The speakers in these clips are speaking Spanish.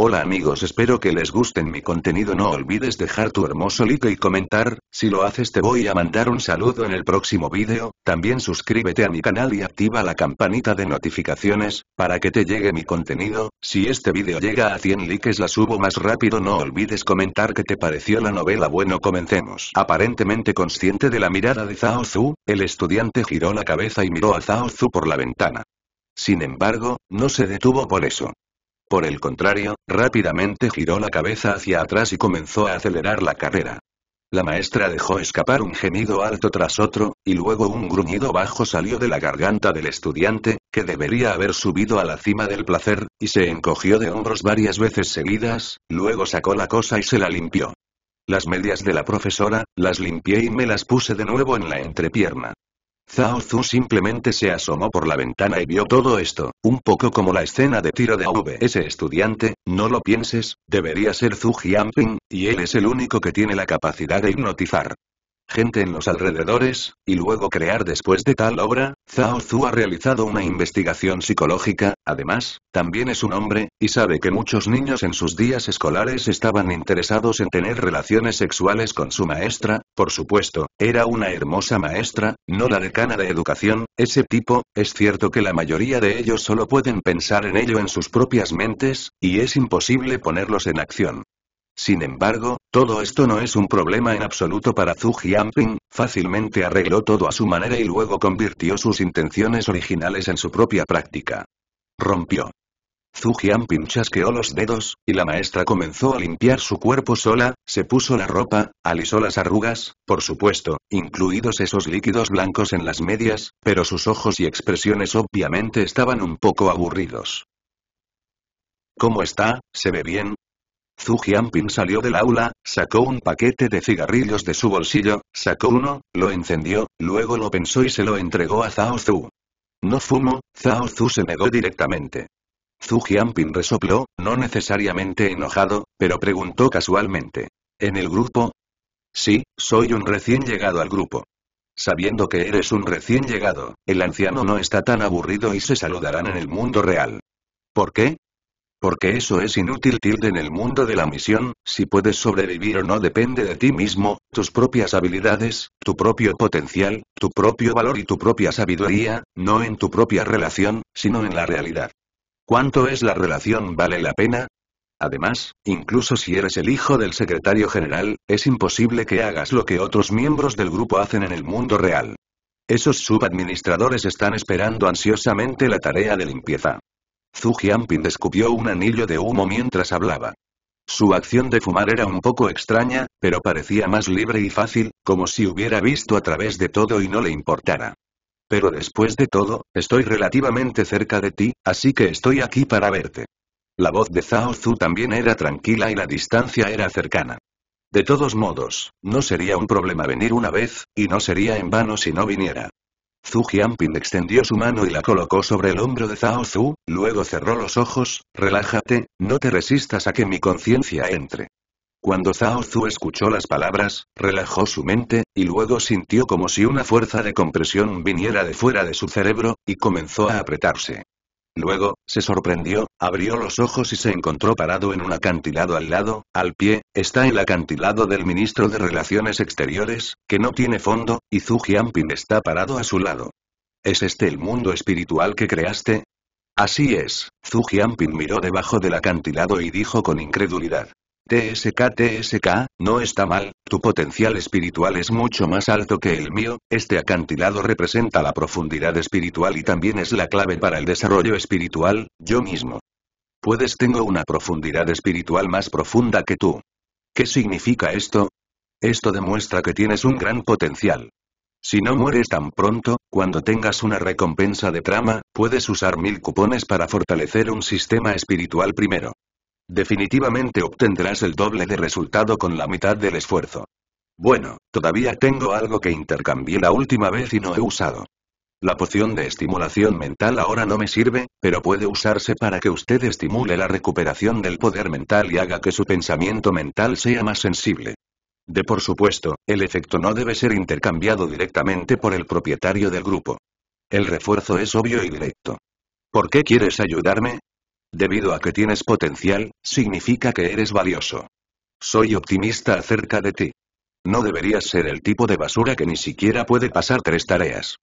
Hola amigos espero que les gusten mi contenido no olvides dejar tu hermoso like y comentar, si lo haces te voy a mandar un saludo en el próximo vídeo, también suscríbete a mi canal y activa la campanita de notificaciones, para que te llegue mi contenido, si este vídeo llega a 100 likes la subo más rápido no olvides comentar que te pareció la novela bueno comencemos. Aparentemente consciente de la mirada de Zhao Zhu, el estudiante giró la cabeza y miró a Zhao Zhu por la ventana. Sin embargo, no se detuvo por eso. Por el contrario, rápidamente giró la cabeza hacia atrás y comenzó a acelerar la carrera. La maestra dejó escapar un gemido alto tras otro, y luego un gruñido bajo salió de la garganta del estudiante, que debería haber subido a la cima del placer, y se encogió de hombros varias veces seguidas, luego sacó la cosa y se la limpió. Las medias de la profesora, las limpié y me las puse de nuevo en la entrepierna. Zhao Zhu simplemente se asomó por la ventana y vio todo esto, un poco como la escena de tiro de AVS Ese estudiante, no lo pienses, debería ser Zhu Jianping, y él es el único que tiene la capacidad de hipnotizar gente en los alrededores, y luego crear después de tal obra, Zhao Zhu ha realizado una investigación psicológica, además, también es un hombre, y sabe que muchos niños en sus días escolares estaban interesados en tener relaciones sexuales con su maestra, por supuesto, era una hermosa maestra, no la decana de educación, ese tipo, es cierto que la mayoría de ellos solo pueden pensar en ello en sus propias mentes, y es imposible ponerlos en acción. Sin embargo, todo esto no es un problema en absoluto para Zhu Jianping, fácilmente arregló todo a su manera y luego convirtió sus intenciones originales en su propia práctica. Rompió. Zhu Jianping chasqueó los dedos, y la maestra comenzó a limpiar su cuerpo sola, se puso la ropa, alisó las arrugas, por supuesto, incluidos esos líquidos blancos en las medias, pero sus ojos y expresiones obviamente estaban un poco aburridos. ¿Cómo está? ¿Se ve bien? Zhu Jianping salió del aula, sacó un paquete de cigarrillos de su bolsillo, sacó uno, lo encendió, luego lo pensó y se lo entregó a Zhao Zhu. No fumo, Zhao Zhu se negó directamente. Zhu Jianping resopló, no necesariamente enojado, pero preguntó casualmente. ¿En el grupo? Sí, soy un recién llegado al grupo. Sabiendo que eres un recién llegado, el anciano no está tan aburrido y se saludarán en el mundo real. ¿Por qué? Porque eso es inútil tilde en el mundo de la misión, si puedes sobrevivir o no depende de ti mismo, tus propias habilidades, tu propio potencial, tu propio valor y tu propia sabiduría, no en tu propia relación, sino en la realidad. ¿Cuánto es la relación vale la pena? Además, incluso si eres el hijo del secretario general, es imposible que hagas lo que otros miembros del grupo hacen en el mundo real. Esos subadministradores están esperando ansiosamente la tarea de limpieza. Zhu Jianping descubrió un anillo de humo mientras hablaba. Su acción de fumar era un poco extraña, pero parecía más libre y fácil, como si hubiera visto a través de todo y no le importara. Pero después de todo, estoy relativamente cerca de ti, así que estoy aquí para verte. La voz de Zhao Zhu también era tranquila y la distancia era cercana. De todos modos, no sería un problema venir una vez, y no sería en vano si no viniera. Zhu Jianping extendió su mano y la colocó sobre el hombro de Zhao Zhu, luego cerró los ojos, relájate, no te resistas a que mi conciencia entre. Cuando Zhao Zhu escuchó las palabras, relajó su mente, y luego sintió como si una fuerza de compresión viniera de fuera de su cerebro, y comenzó a apretarse. Luego, se sorprendió, abrió los ojos y se encontró parado en un acantilado al lado, al pie, está el acantilado del ministro de Relaciones Exteriores, que no tiene fondo, y Zhu Jianping está parado a su lado. ¿Es este el mundo espiritual que creaste? Así es, Zhu Jianping miró debajo del acantilado y dijo con incredulidad. TSK TSK, no está mal, tu potencial espiritual es mucho más alto que el mío, este acantilado representa la profundidad espiritual y también es la clave para el desarrollo espiritual, yo mismo. Puedes tengo una profundidad espiritual más profunda que tú. ¿Qué significa esto? Esto demuestra que tienes un gran potencial. Si no mueres tan pronto, cuando tengas una recompensa de trama, puedes usar mil cupones para fortalecer un sistema espiritual primero. Definitivamente obtendrás el doble de resultado con la mitad del esfuerzo. Bueno, todavía tengo algo que intercambié la última vez y no he usado. La poción de estimulación mental ahora no me sirve, pero puede usarse para que usted estimule la recuperación del poder mental y haga que su pensamiento mental sea más sensible. De por supuesto, el efecto no debe ser intercambiado directamente por el propietario del grupo. El refuerzo es obvio y directo. ¿Por qué quieres ayudarme? Debido a que tienes potencial, significa que eres valioso. Soy optimista acerca de ti. No deberías ser el tipo de basura que ni siquiera puede pasar tres tareas.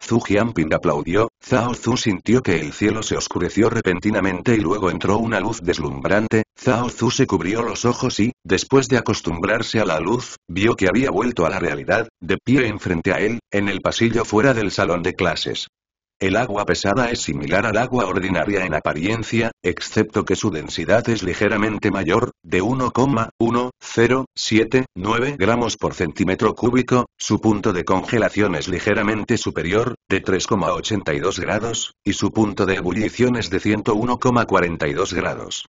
Zhu Jianping aplaudió, Zhao Zhu sintió que el cielo se oscureció repentinamente y luego entró una luz deslumbrante, Zhao Zhu se cubrió los ojos y, después de acostumbrarse a la luz, vio que había vuelto a la realidad, de pie enfrente a él, en el pasillo fuera del salón de clases. El agua pesada es similar al agua ordinaria en apariencia, excepto que su densidad es ligeramente mayor, de 1,1079 gramos por centímetro cúbico, su punto de congelación es ligeramente superior, de 3,82 grados, y su punto de ebullición es de 101,42 grados.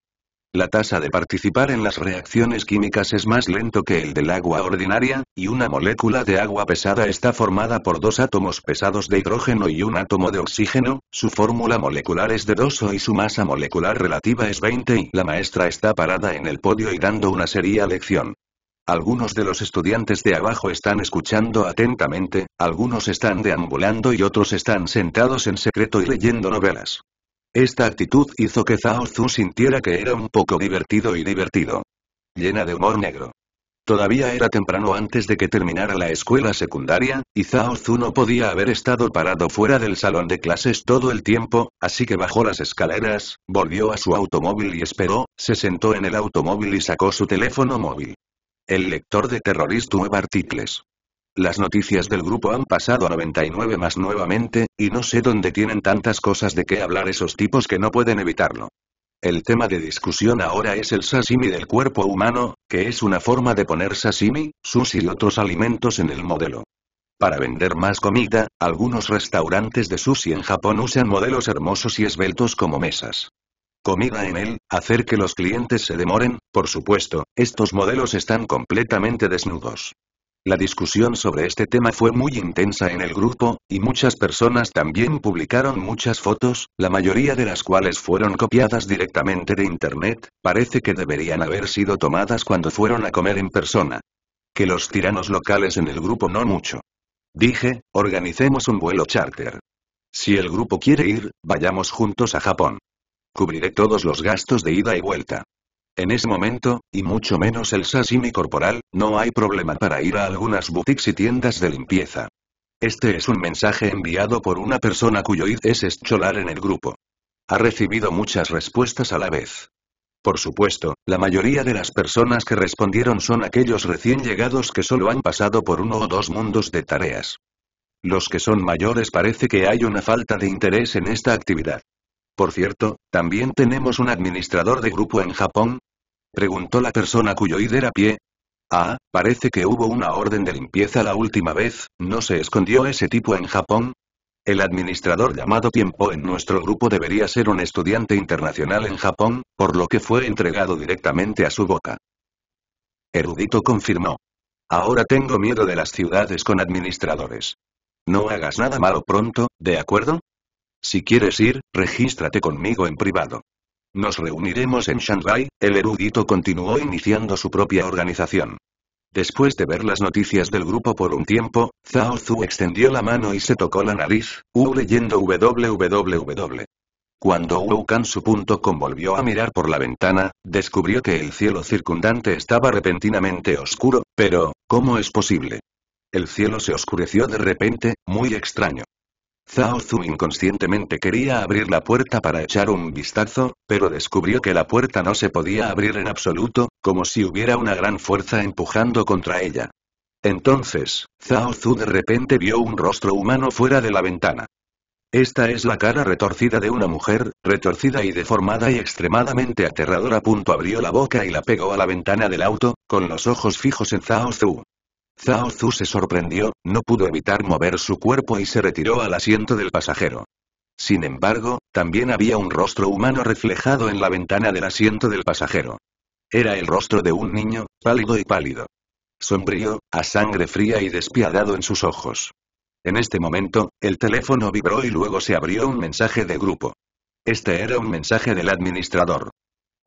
La tasa de participar en las reacciones químicas es más lento que el del agua ordinaria, y una molécula de agua pesada está formada por dos átomos pesados de hidrógeno y un átomo de oxígeno, su fórmula molecular es de 2 y su masa molecular relativa es 20 y la maestra está parada en el podio y dando una seria lección. Algunos de los estudiantes de abajo están escuchando atentamente, algunos están deambulando y otros están sentados en secreto y leyendo novelas. Esta actitud hizo que Zhao Zhu sintiera que era un poco divertido y divertido. Llena de humor negro. Todavía era temprano antes de que terminara la escuela secundaria, y Zhao Zhu no podía haber estado parado fuera del salón de clases todo el tiempo, así que bajó las escaleras, volvió a su automóvil y esperó, se sentó en el automóvil y sacó su teléfono móvil. El lector de Terrorist Web Articles. Las noticias del grupo han pasado a 99 más nuevamente, y no sé dónde tienen tantas cosas de qué hablar esos tipos que no pueden evitarlo. El tema de discusión ahora es el sashimi del cuerpo humano, que es una forma de poner sashimi, sushi y otros alimentos en el modelo. Para vender más comida, algunos restaurantes de sushi en Japón usan modelos hermosos y esbeltos como mesas. Comida en él, hacer que los clientes se demoren, por supuesto, estos modelos están completamente desnudos. La discusión sobre este tema fue muy intensa en el grupo, y muchas personas también publicaron muchas fotos, la mayoría de las cuales fueron copiadas directamente de Internet, parece que deberían haber sido tomadas cuando fueron a comer en persona. Que los tiranos locales en el grupo no mucho. Dije, organicemos un vuelo charter. Si el grupo quiere ir, vayamos juntos a Japón. Cubriré todos los gastos de ida y vuelta. En ese momento, y mucho menos el sashimi corporal, no hay problema para ir a algunas boutiques y tiendas de limpieza. Este es un mensaje enviado por una persona cuyo id es escholar en el grupo. Ha recibido muchas respuestas a la vez. Por supuesto, la mayoría de las personas que respondieron son aquellos recién llegados que solo han pasado por uno o dos mundos de tareas. Los que son mayores parece que hay una falta de interés en esta actividad. Por cierto, también tenemos un administrador de grupo en Japón, Preguntó la persona cuyo id era pie. Ah, parece que hubo una orden de limpieza la última vez, ¿no se escondió ese tipo en Japón? El administrador llamado Tiempo en nuestro grupo debería ser un estudiante internacional en Japón, por lo que fue entregado directamente a su boca. Erudito confirmó. Ahora tengo miedo de las ciudades con administradores. No hagas nada malo pronto, ¿de acuerdo? Si quieres ir, regístrate conmigo en privado. Nos reuniremos en Shanghai, el erudito continuó iniciando su propia organización. Después de ver las noticias del grupo por un tiempo, Zhao Zhu extendió la mano y se tocó la nariz, U leyendo www. Cuando Wu Kansu.com volvió a mirar por la ventana, descubrió que el cielo circundante estaba repentinamente oscuro, pero, ¿cómo es posible? El cielo se oscureció de repente, muy extraño. Zhao Zhu inconscientemente quería abrir la puerta para echar un vistazo, pero descubrió que la puerta no se podía abrir en absoluto, como si hubiera una gran fuerza empujando contra ella. Entonces, Zhao Zhu de repente vio un rostro humano fuera de la ventana. Esta es la cara retorcida de una mujer, retorcida y deformada y extremadamente aterradora. Punto abrió la boca y la pegó a la ventana del auto, con los ojos fijos en Zhao Zhu. Zhao Zhu se sorprendió, no pudo evitar mover su cuerpo y se retiró al asiento del pasajero. Sin embargo, también había un rostro humano reflejado en la ventana del asiento del pasajero. Era el rostro de un niño, pálido y pálido. Sombrío, a sangre fría y despiadado en sus ojos. En este momento, el teléfono vibró y luego se abrió un mensaje de grupo. Este era un mensaje del administrador.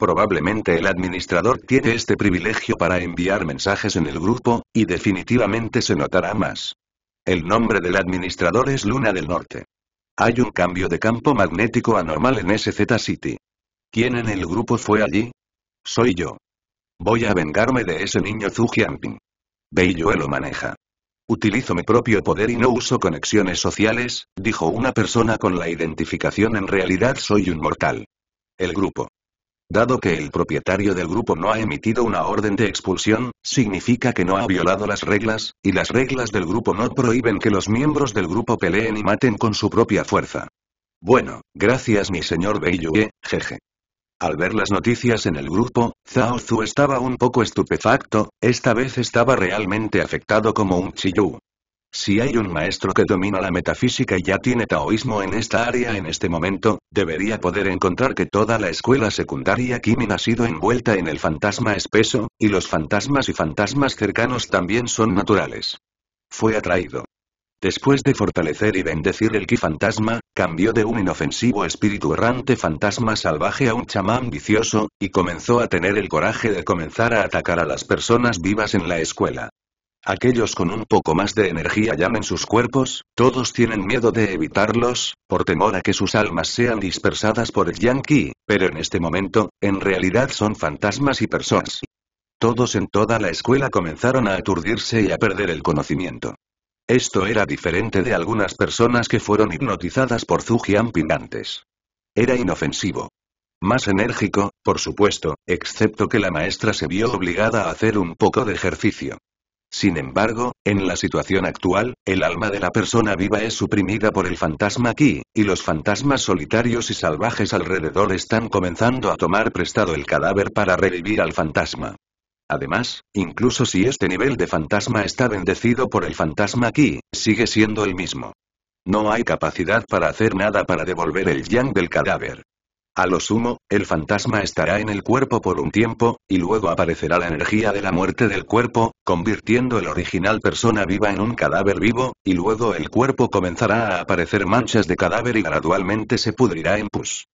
Probablemente el administrador tiene este privilegio para enviar mensajes en el grupo, y definitivamente se notará más. El nombre del administrador es Luna del Norte. Hay un cambio de campo magnético anormal en SZ City. ¿Quién en el grupo fue allí? Soy yo. Voy a vengarme de ese niño Zhu Jianping. Beiyue lo maneja. Utilizo mi propio poder y no uso conexiones sociales, dijo una persona con la identificación en realidad soy un mortal. El grupo. Dado que el propietario del grupo no ha emitido una orden de expulsión, significa que no ha violado las reglas, y las reglas del grupo no prohíben que los miembros del grupo peleen y maten con su propia fuerza. Bueno, gracias mi señor Beiyue, jeje. Al ver las noticias en el grupo, Zhao Zhu estaba un poco estupefacto, esta vez estaba realmente afectado como un chiyu. Si hay un maestro que domina la metafísica y ya tiene taoísmo en esta área en este momento, debería poder encontrar que toda la escuela secundaria Kimin ha sido envuelta en el fantasma espeso, y los fantasmas y fantasmas cercanos también son naturales. Fue atraído. Después de fortalecer y bendecir el ki fantasma, cambió de un inofensivo espíritu errante fantasma salvaje a un chamán vicioso, y comenzó a tener el coraje de comenzar a atacar a las personas vivas en la escuela. Aquellos con un poco más de energía llamen sus cuerpos, todos tienen miedo de evitarlos, por temor a que sus almas sean dispersadas por el Yankee, pero en este momento, en realidad son fantasmas y personas. Todos en toda la escuela comenzaron a aturdirse y a perder el conocimiento. Esto era diferente de algunas personas que fueron hipnotizadas por Jianping antes. Era inofensivo, más enérgico, por supuesto, excepto que la maestra se vio obligada a hacer un poco de ejercicio. Sin embargo, en la situación actual, el alma de la persona viva es suprimida por el fantasma aquí, y los fantasmas solitarios y salvajes alrededor están comenzando a tomar prestado el cadáver para revivir al fantasma. Además, incluso si este nivel de fantasma está bendecido por el fantasma aquí, sigue siendo el mismo. No hay capacidad para hacer nada para devolver el yang del cadáver. A lo sumo, el fantasma estará en el cuerpo por un tiempo, y luego aparecerá la energía de la muerte del cuerpo, convirtiendo el original persona viva en un cadáver vivo, y luego el cuerpo comenzará a aparecer manchas de cadáver y gradualmente se pudrirá en pus.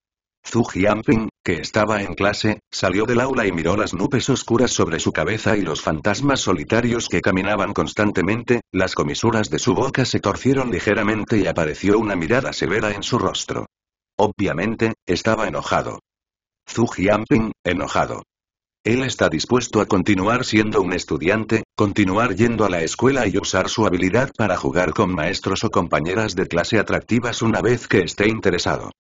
Zhu Jianping, que estaba en clase, salió del aula y miró las nubes oscuras sobre su cabeza y los fantasmas solitarios que caminaban constantemente, las comisuras de su boca se torcieron ligeramente y apareció una mirada severa en su rostro. Obviamente, estaba enojado. Zhu Jianping, enojado. Él está dispuesto a continuar siendo un estudiante, continuar yendo a la escuela y usar su habilidad para jugar con maestros o compañeras de clase atractivas una vez que esté interesado.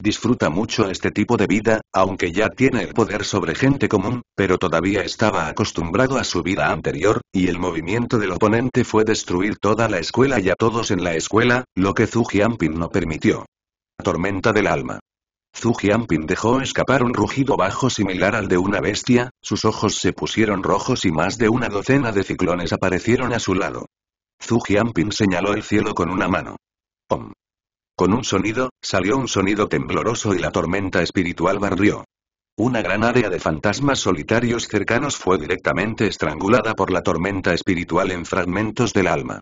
Disfruta mucho este tipo de vida, aunque ya tiene el poder sobre gente común, pero todavía estaba acostumbrado a su vida anterior, y el movimiento del oponente fue destruir toda la escuela y a todos en la escuela, lo que Zhu Jianping no permitió tormenta del alma. Zhu Jianping dejó escapar un rugido bajo similar al de una bestia, sus ojos se pusieron rojos y más de una docena de ciclones aparecieron a su lado. Zhu Jianping señaló el cielo con una mano. ¡Om! Con un sonido, salió un sonido tembloroso y la tormenta espiritual barrió. Una gran área de fantasmas solitarios cercanos fue directamente estrangulada por la tormenta espiritual en fragmentos del alma.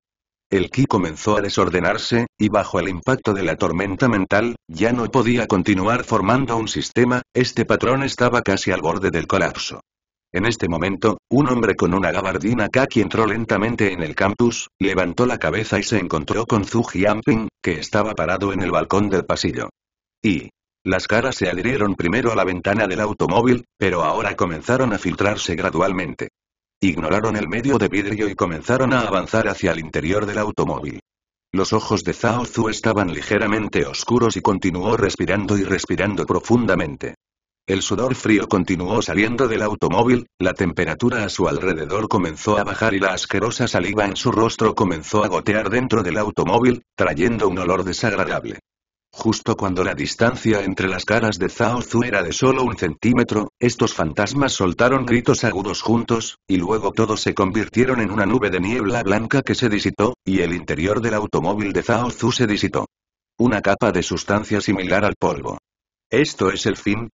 El ki comenzó a desordenarse, y bajo el impacto de la tormenta mental, ya no podía continuar formando un sistema, este patrón estaba casi al borde del colapso. En este momento, un hombre con una gabardina kaki entró lentamente en el campus, levantó la cabeza y se encontró con Zhu Ping, que estaba parado en el balcón del pasillo. Y... Las caras se adhirieron primero a la ventana del automóvil, pero ahora comenzaron a filtrarse gradualmente. Ignoraron el medio de vidrio y comenzaron a avanzar hacia el interior del automóvil. Los ojos de Zhao Zhu estaban ligeramente oscuros y continuó respirando y respirando profundamente. El sudor frío continuó saliendo del automóvil, la temperatura a su alrededor comenzó a bajar y la asquerosa saliva en su rostro comenzó a gotear dentro del automóvil, trayendo un olor desagradable. Justo cuando la distancia entre las caras de Zhao Zu era de solo un centímetro, estos fantasmas soltaron gritos agudos juntos, y luego todos se convirtieron en una nube de niebla blanca que se disipó, y el interior del automóvil de Zhao Zu se disitó. Una capa de sustancia similar al polvo. ¿Esto es el fin?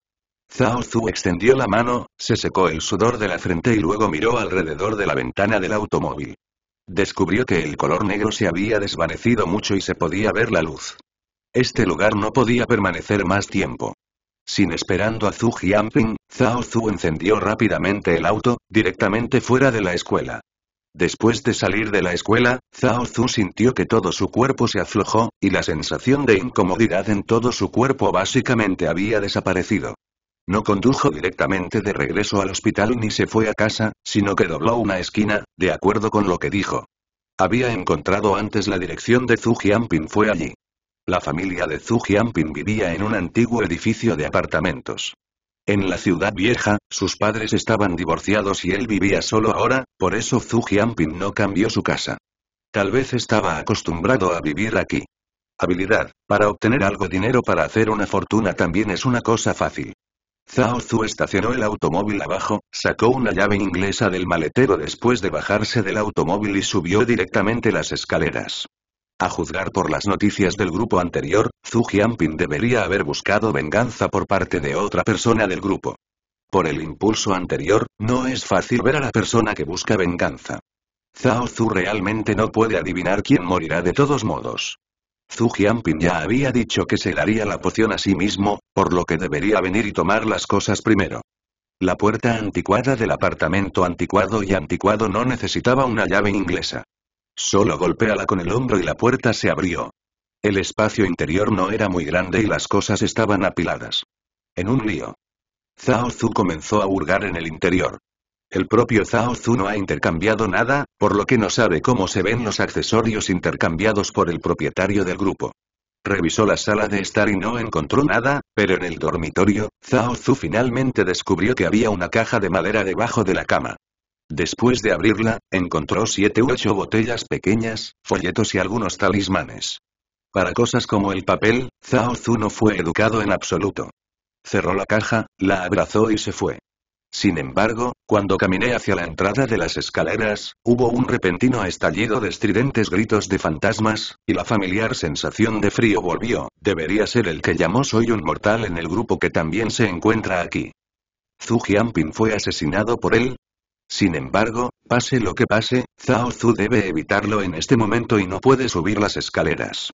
Zhao Zu extendió la mano, se secó el sudor de la frente y luego miró alrededor de la ventana del automóvil. Descubrió que el color negro se había desvanecido mucho y se podía ver la luz. Este lugar no podía permanecer más tiempo. Sin esperando a Zhu Jianping, Zhao Zhu encendió rápidamente el auto, directamente fuera de la escuela. Después de salir de la escuela, Zhao Zhu sintió que todo su cuerpo se aflojó, y la sensación de incomodidad en todo su cuerpo básicamente había desaparecido. No condujo directamente de regreso al hospital ni se fue a casa, sino que dobló una esquina, de acuerdo con lo que dijo. Había encontrado antes la dirección de Zhu Jianping fue allí. La familia de Zhu Jianping vivía en un antiguo edificio de apartamentos. En la ciudad vieja, sus padres estaban divorciados y él vivía solo ahora, por eso Zhu Jianping no cambió su casa. Tal vez estaba acostumbrado a vivir aquí. Habilidad. Para obtener algo dinero para hacer una fortuna también es una cosa fácil. Zhao Zhu estacionó el automóvil abajo, sacó una llave inglesa del maletero después de bajarse del automóvil y subió directamente las escaleras. A juzgar por las noticias del grupo anterior, Zhu Jianping debería haber buscado venganza por parte de otra persona del grupo. Por el impulso anterior, no es fácil ver a la persona que busca venganza. Zhao Zhu realmente no puede adivinar quién morirá de todos modos. Zhu Jianping ya había dicho que se daría la poción a sí mismo, por lo que debería venir y tomar las cosas primero. La puerta anticuada del apartamento anticuado y anticuado no necesitaba una llave inglesa. Solo golpeala con el hombro y la puerta se abrió. El espacio interior no era muy grande y las cosas estaban apiladas. En un lío. Zhao Zhu comenzó a hurgar en el interior. El propio Zhao Zhu no ha intercambiado nada, por lo que no sabe cómo se ven los accesorios intercambiados por el propietario del grupo. Revisó la sala de estar y no encontró nada, pero en el dormitorio, Zhao Zhu finalmente descubrió que había una caja de madera debajo de la cama. Después de abrirla, encontró siete u ocho botellas pequeñas, folletos y algunos talismanes. Para cosas como el papel, Zhao Zhu no fue educado en absoluto. Cerró la caja, la abrazó y se fue. Sin embargo, cuando caminé hacia la entrada de las escaleras, hubo un repentino estallido de estridentes gritos de fantasmas, y la familiar sensación de frío volvió, debería ser el que llamó Soy un mortal en el grupo que también se encuentra aquí. Zhu Jianping fue asesinado por él, sin embargo, pase lo que pase, Zhao Zhu debe evitarlo en este momento y no puede subir las escaleras.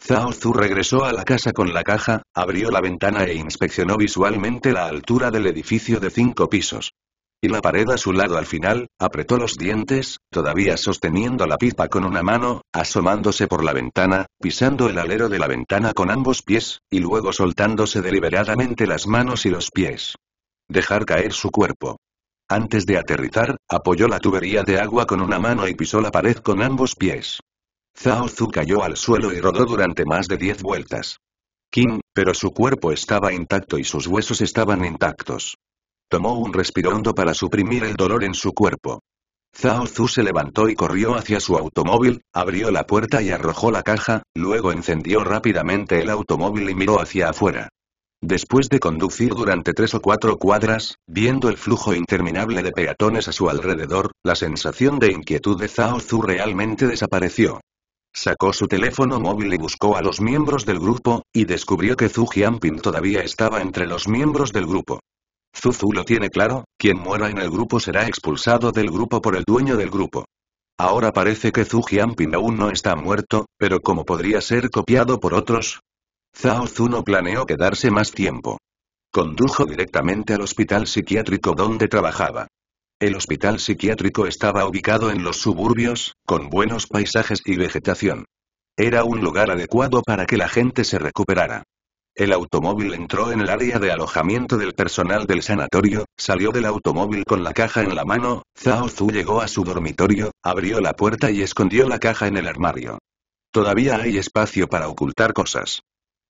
Zhao Zhu regresó a la casa con la caja, abrió la ventana e inspeccionó visualmente la altura del edificio de cinco pisos. Y la pared a su lado al final, apretó los dientes, todavía sosteniendo la pipa con una mano, asomándose por la ventana, pisando el alero de la ventana con ambos pies, y luego soltándose deliberadamente las manos y los pies. Dejar caer su cuerpo. Antes de aterrizar, apoyó la tubería de agua con una mano y pisó la pared con ambos pies. Zhao Zhu cayó al suelo y rodó durante más de diez vueltas. Kim, pero su cuerpo estaba intacto y sus huesos estaban intactos. Tomó un respiro hondo para suprimir el dolor en su cuerpo. Zhao Zhu se levantó y corrió hacia su automóvil, abrió la puerta y arrojó la caja, luego encendió rápidamente el automóvil y miró hacia afuera. Después de conducir durante tres o cuatro cuadras, viendo el flujo interminable de peatones a su alrededor, la sensación de inquietud de Zhao Zhu realmente desapareció. Sacó su teléfono móvil y buscó a los miembros del grupo, y descubrió que Zhu Jianping todavía estaba entre los miembros del grupo. Zhu Zhu lo tiene claro, quien muera en el grupo será expulsado del grupo por el dueño del grupo. Ahora parece que Zhu Jianping aún no está muerto, pero como podría ser copiado por otros, Zhao no planeó quedarse más tiempo. Condujo directamente al hospital psiquiátrico donde trabajaba. El hospital psiquiátrico estaba ubicado en los suburbios, con buenos paisajes y vegetación. Era un lugar adecuado para que la gente se recuperara. El automóvil entró en el área de alojamiento del personal del sanatorio, salió del automóvil con la caja en la mano, Zhao llegó a su dormitorio, abrió la puerta y escondió la caja en el armario. Todavía hay espacio para ocultar cosas.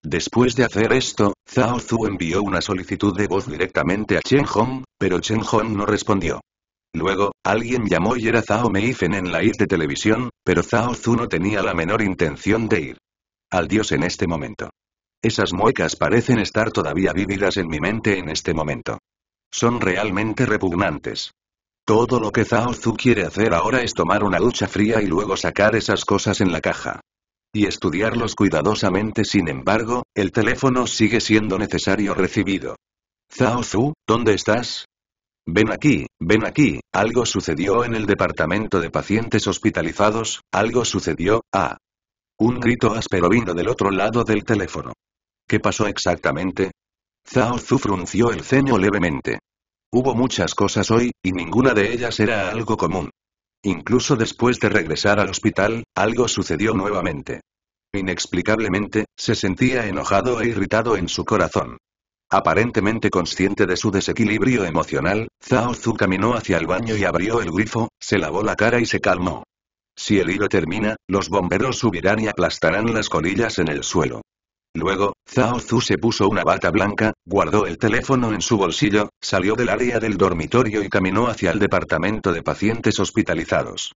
Después de hacer esto, Zhao Zhu envió una solicitud de voz directamente a Chen Hong, pero Chen Hong no respondió. Luego, alguien llamó y era Zhao Meifen en la isla de televisión, pero Zhao Zhu no tenía la menor intención de ir. Al dios en este momento. Esas muecas parecen estar todavía vívidas en mi mente en este momento. Son realmente repugnantes. Todo lo que Zhao Zhu quiere hacer ahora es tomar una ducha fría y luego sacar esas cosas en la caja y estudiarlos cuidadosamente sin embargo, el teléfono sigue siendo necesario recibido. Zhao Zhu, ¿dónde estás? Ven aquí, ven aquí, algo sucedió en el departamento de pacientes hospitalizados, algo sucedió, ah. Un grito áspero vino del otro lado del teléfono. ¿Qué pasó exactamente? Zhao Zhu frunció el ceño levemente. Hubo muchas cosas hoy, y ninguna de ellas era algo común. Incluso después de regresar al hospital, algo sucedió nuevamente. Inexplicablemente, se sentía enojado e irritado en su corazón. Aparentemente consciente de su desequilibrio emocional, Zhao Zhu caminó hacia el baño y abrió el grifo, se lavó la cara y se calmó. Si el hilo termina, los bomberos subirán y aplastarán las colillas en el suelo. Luego, Zhao Zhu se puso una bata blanca, guardó el teléfono en su bolsillo, salió del área del dormitorio y caminó hacia el departamento de pacientes hospitalizados.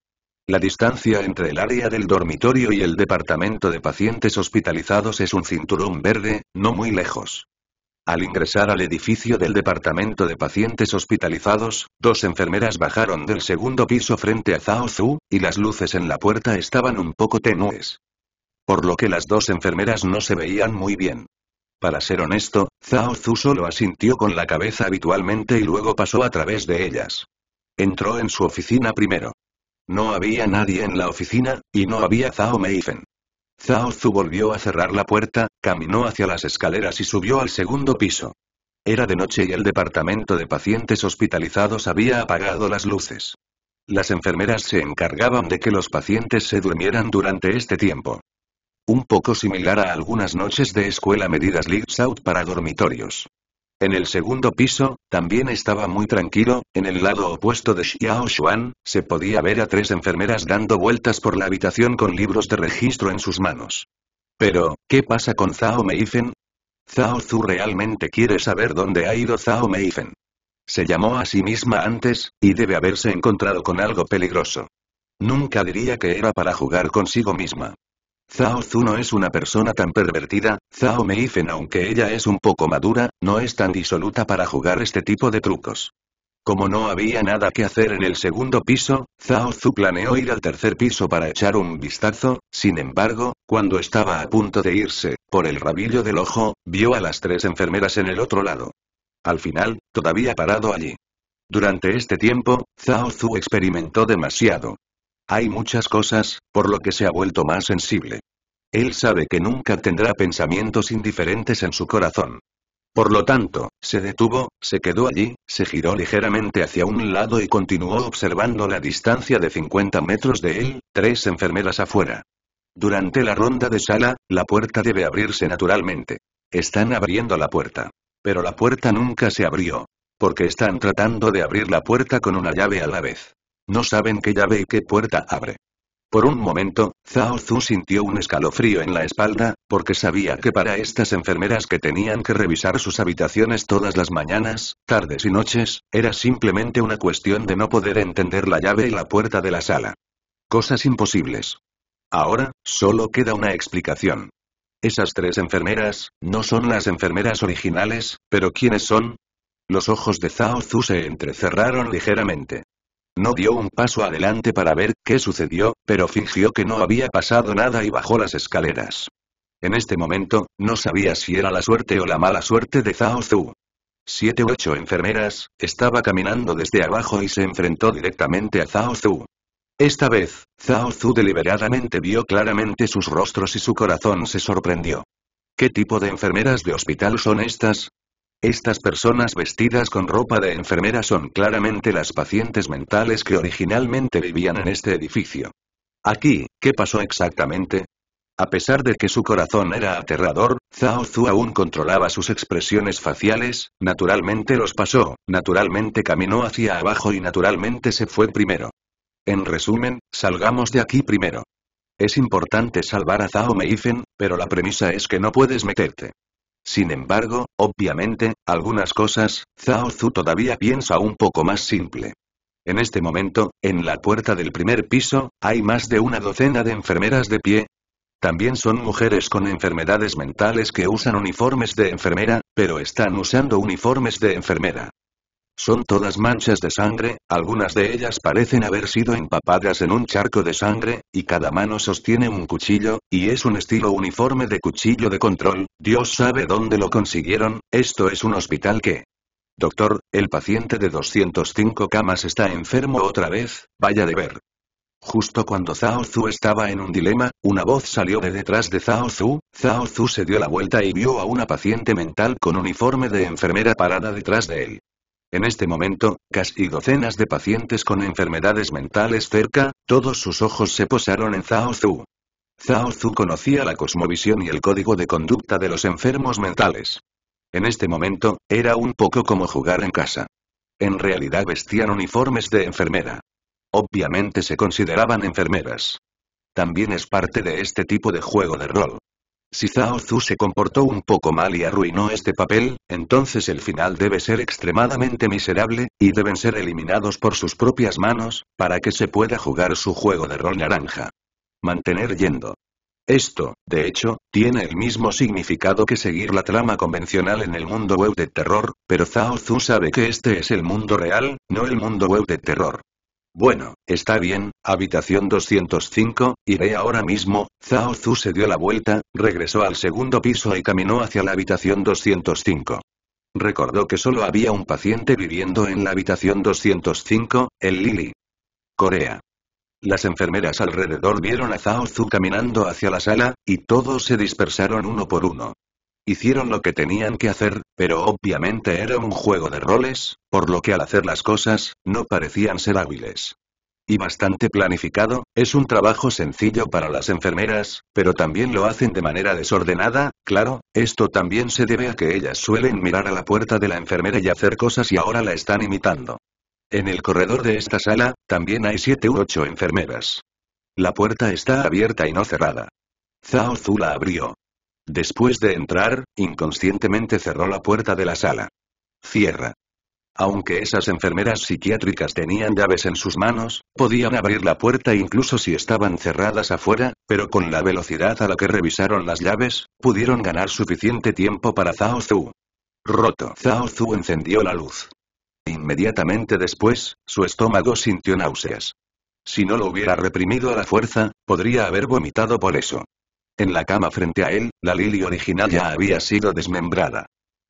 La distancia entre el área del dormitorio y el departamento de pacientes hospitalizados es un cinturón verde, no muy lejos. Al ingresar al edificio del departamento de pacientes hospitalizados, dos enfermeras bajaron del segundo piso frente a Zhao Zhu, y las luces en la puerta estaban un poco tenues por lo que las dos enfermeras no se veían muy bien. Para ser honesto, Zhao Zhu solo asintió con la cabeza habitualmente y luego pasó a través de ellas. Entró en su oficina primero. No había nadie en la oficina, y no había Zhao Meifen. Zhao Zhu volvió a cerrar la puerta, caminó hacia las escaleras y subió al segundo piso. Era de noche y el departamento de pacientes hospitalizados había apagado las luces. Las enfermeras se encargaban de que los pacientes se durmieran durante este tiempo. Un poco similar a algunas noches de escuela medidas lights out para dormitorios. En el segundo piso, también estaba muy tranquilo, en el lado opuesto de Xiao Xuan, se podía ver a tres enfermeras dando vueltas por la habitación con libros de registro en sus manos. Pero, ¿qué pasa con Zhao Meifen? Zhao Zhu realmente quiere saber dónde ha ido Zhao Meifen. Se llamó a sí misma antes, y debe haberse encontrado con algo peligroso. Nunca diría que era para jugar consigo misma. Zhao no es una persona tan pervertida, Zhao Meifen aunque ella es un poco madura, no es tan disoluta para jugar este tipo de trucos. Como no había nada que hacer en el segundo piso, Zhao Zhu planeó ir al tercer piso para echar un vistazo, sin embargo, cuando estaba a punto de irse, por el rabillo del ojo, vio a las tres enfermeras en el otro lado. Al final, todavía parado allí. Durante este tiempo, Zhao Zhu experimentó demasiado, hay muchas cosas, por lo que se ha vuelto más sensible. Él sabe que nunca tendrá pensamientos indiferentes en su corazón. Por lo tanto, se detuvo, se quedó allí, se giró ligeramente hacia un lado y continuó observando la distancia de 50 metros de él, tres enfermeras afuera. Durante la ronda de sala, la puerta debe abrirse naturalmente. Están abriendo la puerta. Pero la puerta nunca se abrió. Porque están tratando de abrir la puerta con una llave a la vez. No saben qué llave y qué puerta abre. Por un momento, Zhao Zhu sintió un escalofrío en la espalda, porque sabía que para estas enfermeras que tenían que revisar sus habitaciones todas las mañanas, tardes y noches, era simplemente una cuestión de no poder entender la llave y la puerta de la sala. Cosas imposibles. Ahora, solo queda una explicación. Esas tres enfermeras, no son las enfermeras originales, pero ¿quiénes son? Los ojos de Zhao Zhu se entrecerraron ligeramente. No dio un paso adelante para ver qué sucedió, pero fingió que no había pasado nada y bajó las escaleras. En este momento, no sabía si era la suerte o la mala suerte de Zhao Zhu. Siete u ocho enfermeras, estaba caminando desde abajo y se enfrentó directamente a Zhao Zhu. Esta vez, Zhao Zhu deliberadamente vio claramente sus rostros y su corazón se sorprendió. ¿Qué tipo de enfermeras de hospital son estas? Estas personas vestidas con ropa de enfermera son claramente las pacientes mentales que originalmente vivían en este edificio. Aquí, ¿qué pasó exactamente? A pesar de que su corazón era aterrador, Zhao Zhu aún controlaba sus expresiones faciales, naturalmente los pasó, naturalmente caminó hacia abajo y naturalmente se fue primero. En resumen, salgamos de aquí primero. Es importante salvar a Zhao Meifen, pero la premisa es que no puedes meterte. Sin embargo, obviamente, algunas cosas, Zhao Zhu todavía piensa un poco más simple. En este momento, en la puerta del primer piso, hay más de una docena de enfermeras de pie. También son mujeres con enfermedades mentales que usan uniformes de enfermera, pero están usando uniformes de enfermera. Son todas manchas de sangre, algunas de ellas parecen haber sido empapadas en un charco de sangre, y cada mano sostiene un cuchillo, y es un estilo uniforme de cuchillo de control, Dios sabe dónde lo consiguieron, esto es un hospital que... Doctor, el paciente de 205 camas está enfermo otra vez, vaya de ver. Justo cuando Zhao Zhu estaba en un dilema, una voz salió de detrás de Zhao Zhu, Zhao Zhu se dio la vuelta y vio a una paciente mental con uniforme de enfermera parada detrás de él. En este momento, casi docenas de pacientes con enfermedades mentales cerca, todos sus ojos se posaron en Zhao Zhu. Zhao Zhu conocía la cosmovisión y el código de conducta de los enfermos mentales. En este momento, era un poco como jugar en casa. En realidad vestían uniformes de enfermera. Obviamente se consideraban enfermeras. También es parte de este tipo de juego de rol. Si Zhao Zhu se comportó un poco mal y arruinó este papel, entonces el final debe ser extremadamente miserable, y deben ser eliminados por sus propias manos, para que se pueda jugar su juego de rol naranja. Mantener yendo. Esto, de hecho, tiene el mismo significado que seguir la trama convencional en el mundo web de terror, pero Zhao Zhu sabe que este es el mundo real, no el mundo web de terror. Bueno, está bien, habitación 205, iré ahora mismo. Zhao Zhu se dio la vuelta, regresó al segundo piso y caminó hacia la habitación 205. Recordó que solo había un paciente viviendo en la habitación 205, el Lili. Corea. Las enfermeras alrededor vieron a Zhao Zhu caminando hacia la sala, y todos se dispersaron uno por uno. Hicieron lo que tenían que hacer, pero obviamente era un juego de roles, por lo que al hacer las cosas, no parecían ser hábiles. Y bastante planificado, es un trabajo sencillo para las enfermeras, pero también lo hacen de manera desordenada, claro, esto también se debe a que ellas suelen mirar a la puerta de la enfermera y hacer cosas y ahora la están imitando. En el corredor de esta sala, también hay siete u ocho enfermeras. La puerta está abierta y no cerrada. Zhao Zula la abrió, Después de entrar, inconscientemente cerró la puerta de la sala. Cierra. Aunque esas enfermeras psiquiátricas tenían llaves en sus manos, podían abrir la puerta incluso si estaban cerradas afuera, pero con la velocidad a la que revisaron las llaves, pudieron ganar suficiente tiempo para Zhao Zhu. Roto. Zhao Zhu encendió la luz. Inmediatamente después, su estómago sintió náuseas. Si no lo hubiera reprimido a la fuerza, podría haber vomitado por eso. En la cama frente a él, la Lily original ya había sido desmembrada.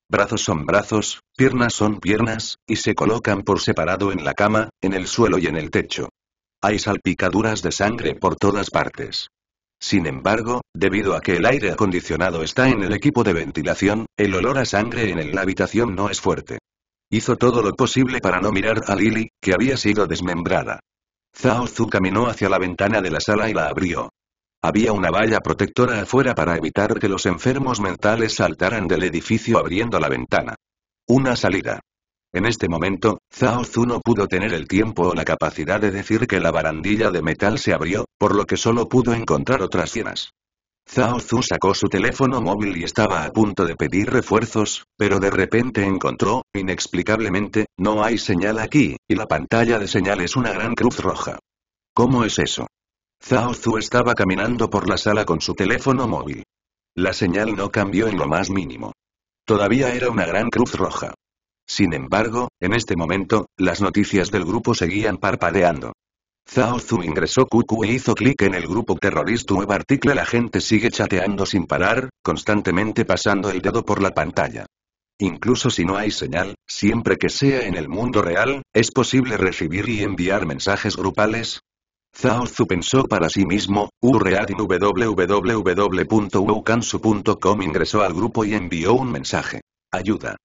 Brazos son brazos, piernas son piernas, y se colocan por separado en la cama, en el suelo y en el techo. Hay salpicaduras de sangre por todas partes. Sin embargo, debido a que el aire acondicionado está en el equipo de ventilación, el olor a sangre en la habitación no es fuerte. Hizo todo lo posible para no mirar a Lily, que había sido desmembrada. Zhao Zhu caminó hacia la ventana de la sala y la abrió. Había una valla protectora afuera para evitar que los enfermos mentales saltaran del edificio abriendo la ventana. Una salida. En este momento, Zhao Zhu no pudo tener el tiempo o la capacidad de decir que la barandilla de metal se abrió, por lo que solo pudo encontrar otras cienas. Zhao Zhu sacó su teléfono móvil y estaba a punto de pedir refuerzos, pero de repente encontró, inexplicablemente, no hay señal aquí, y la pantalla de señal es una gran cruz roja. ¿Cómo es eso? Zhao Zhu estaba caminando por la sala con su teléfono móvil. La señal no cambió en lo más mínimo. Todavía era una gran cruz roja. Sin embargo, en este momento, las noticias del grupo seguían parpadeando. Zhao Zhu ingresó QQ e hizo clic en el grupo terrorista web article La gente sigue chateando sin parar, constantemente pasando el dedo por la pantalla. Incluso si no hay señal, siempre que sea en el mundo real, es posible recibir y enviar mensajes grupales, Zhao pensó para sí mismo, Urreadin ingresó al grupo y envió un mensaje. Ayuda.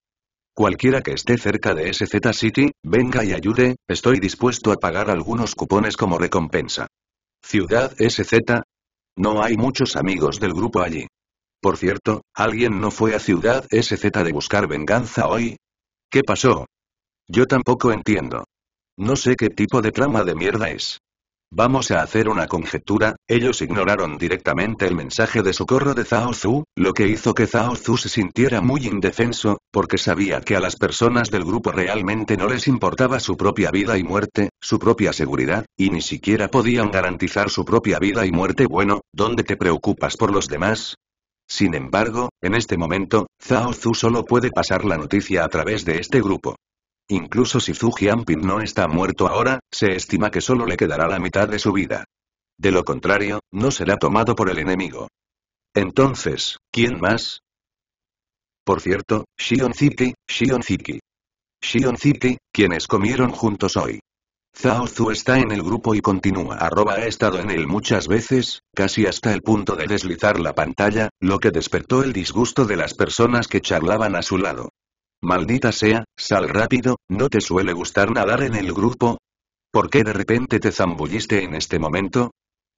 Cualquiera que esté cerca de SZ City, venga y ayude, estoy dispuesto a pagar algunos cupones como recompensa. Ciudad SZ. No hay muchos amigos del grupo allí. Por cierto, ¿alguien no fue a Ciudad SZ de buscar venganza hoy? ¿Qué pasó? Yo tampoco entiendo. No sé qué tipo de trama de mierda es. Vamos a hacer una conjetura, ellos ignoraron directamente el mensaje de socorro de Zhao Zhu, lo que hizo que Zhao Zhu se sintiera muy indefenso, porque sabía que a las personas del grupo realmente no les importaba su propia vida y muerte, su propia seguridad, y ni siquiera podían garantizar su propia vida y muerte. Bueno, ¿dónde te preocupas por los demás? Sin embargo, en este momento, Zhao Zhu solo puede pasar la noticia a través de este grupo. Incluso si Zhu Jianping no está muerto ahora, se estima que solo le quedará la mitad de su vida. De lo contrario, no será tomado por el enemigo. Entonces, ¿quién más? Por cierto, Shion Ziki, Shion Ziki. Shion Ziki, quienes comieron juntos hoy. Zhao Zhu está en el grupo y continúa. Arroba ha estado en él muchas veces, casi hasta el punto de deslizar la pantalla, lo que despertó el disgusto de las personas que charlaban a su lado. Maldita sea, sal rápido, ¿no te suele gustar nadar en el grupo? ¿Por qué de repente te zambulliste en este momento?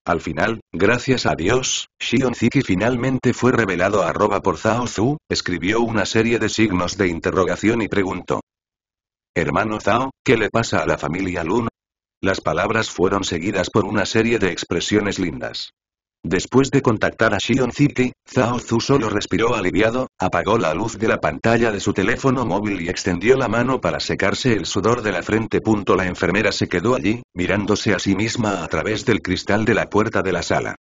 Al final, gracias a Dios, Shion Ziki finalmente fue revelado a roba por Zhao Zhu, escribió una serie de signos de interrogación y preguntó. Hermano Zhao, ¿qué le pasa a la familia Luna? Las palabras fueron seguidas por una serie de expresiones lindas. Después de contactar a Shion City, Zhao Zhu solo respiró aliviado, apagó la luz de la pantalla de su teléfono móvil y extendió la mano para secarse el sudor de la frente. La enfermera se quedó allí, mirándose a sí misma a través del cristal de la puerta de la sala.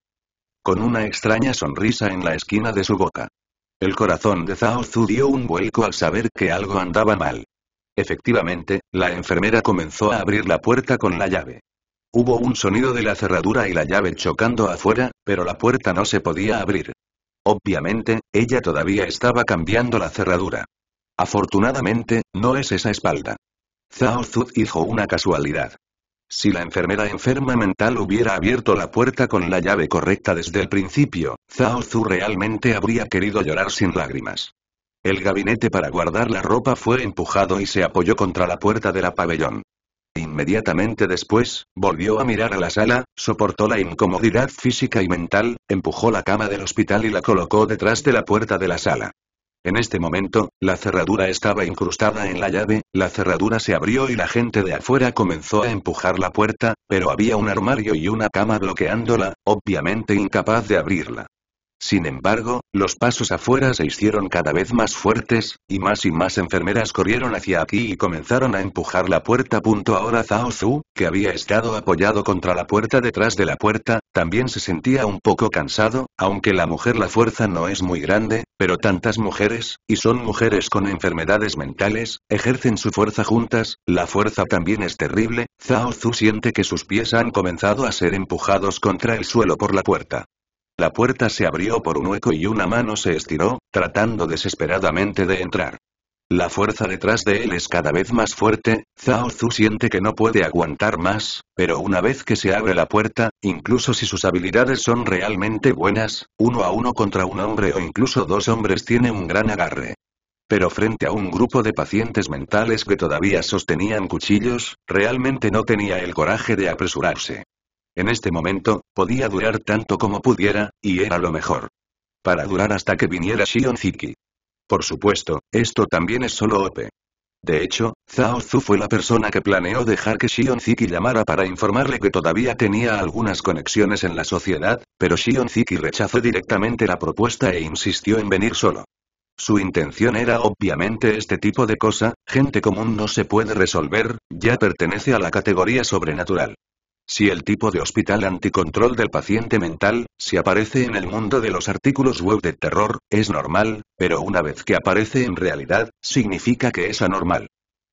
Con una extraña sonrisa en la esquina de su boca. El corazón de Zhao Zhu dio un vuelco al saber que algo andaba mal. Efectivamente, la enfermera comenzó a abrir la puerta con la llave. Hubo un sonido de la cerradura y la llave chocando afuera, pero la puerta no se podía abrir. Obviamente, ella todavía estaba cambiando la cerradura. Afortunadamente, no es esa espalda. Zhao Zhu hizo una casualidad. Si la enfermera enferma mental hubiera abierto la puerta con la llave correcta desde el principio, Zhao Zhu realmente habría querido llorar sin lágrimas. El gabinete para guardar la ropa fue empujado y se apoyó contra la puerta de la pabellón. Inmediatamente después, volvió a mirar a la sala, soportó la incomodidad física y mental, empujó la cama del hospital y la colocó detrás de la puerta de la sala. En este momento, la cerradura estaba incrustada en la llave, la cerradura se abrió y la gente de afuera comenzó a empujar la puerta, pero había un armario y una cama bloqueándola, obviamente incapaz de abrirla. Sin embargo, los pasos afuera se hicieron cada vez más fuertes, y más y más enfermeras corrieron hacia aquí y comenzaron a empujar la puerta. punto Ahora Zhao Zhu, que había estado apoyado contra la puerta detrás de la puerta, también se sentía un poco cansado, aunque la mujer la fuerza no es muy grande, pero tantas mujeres, y son mujeres con enfermedades mentales, ejercen su fuerza juntas, la fuerza también es terrible, Zhao Zhu siente que sus pies han comenzado a ser empujados contra el suelo por la puerta. La puerta se abrió por un hueco y una mano se estiró, tratando desesperadamente de entrar. La fuerza detrás de él es cada vez más fuerte, Zhao Zhu siente que no puede aguantar más, pero una vez que se abre la puerta, incluso si sus habilidades son realmente buenas, uno a uno contra un hombre o incluso dos hombres tiene un gran agarre. Pero frente a un grupo de pacientes mentales que todavía sostenían cuchillos, realmente no tenía el coraje de apresurarse. En este momento, podía durar tanto como pudiera, y era lo mejor. Para durar hasta que viniera Shion Ziki. Por supuesto, esto también es solo OP. De hecho, Zhao Zhu fue la persona que planeó dejar que Shion Ziki llamara para informarle que todavía tenía algunas conexiones en la sociedad, pero Shion Ziki rechazó directamente la propuesta e insistió en venir solo. Su intención era obviamente este tipo de cosa, gente común no se puede resolver, ya pertenece a la categoría sobrenatural. Si el tipo de hospital anticontrol del paciente mental, si aparece en el mundo de los artículos web de terror, es normal, pero una vez que aparece en realidad, significa que es anormal.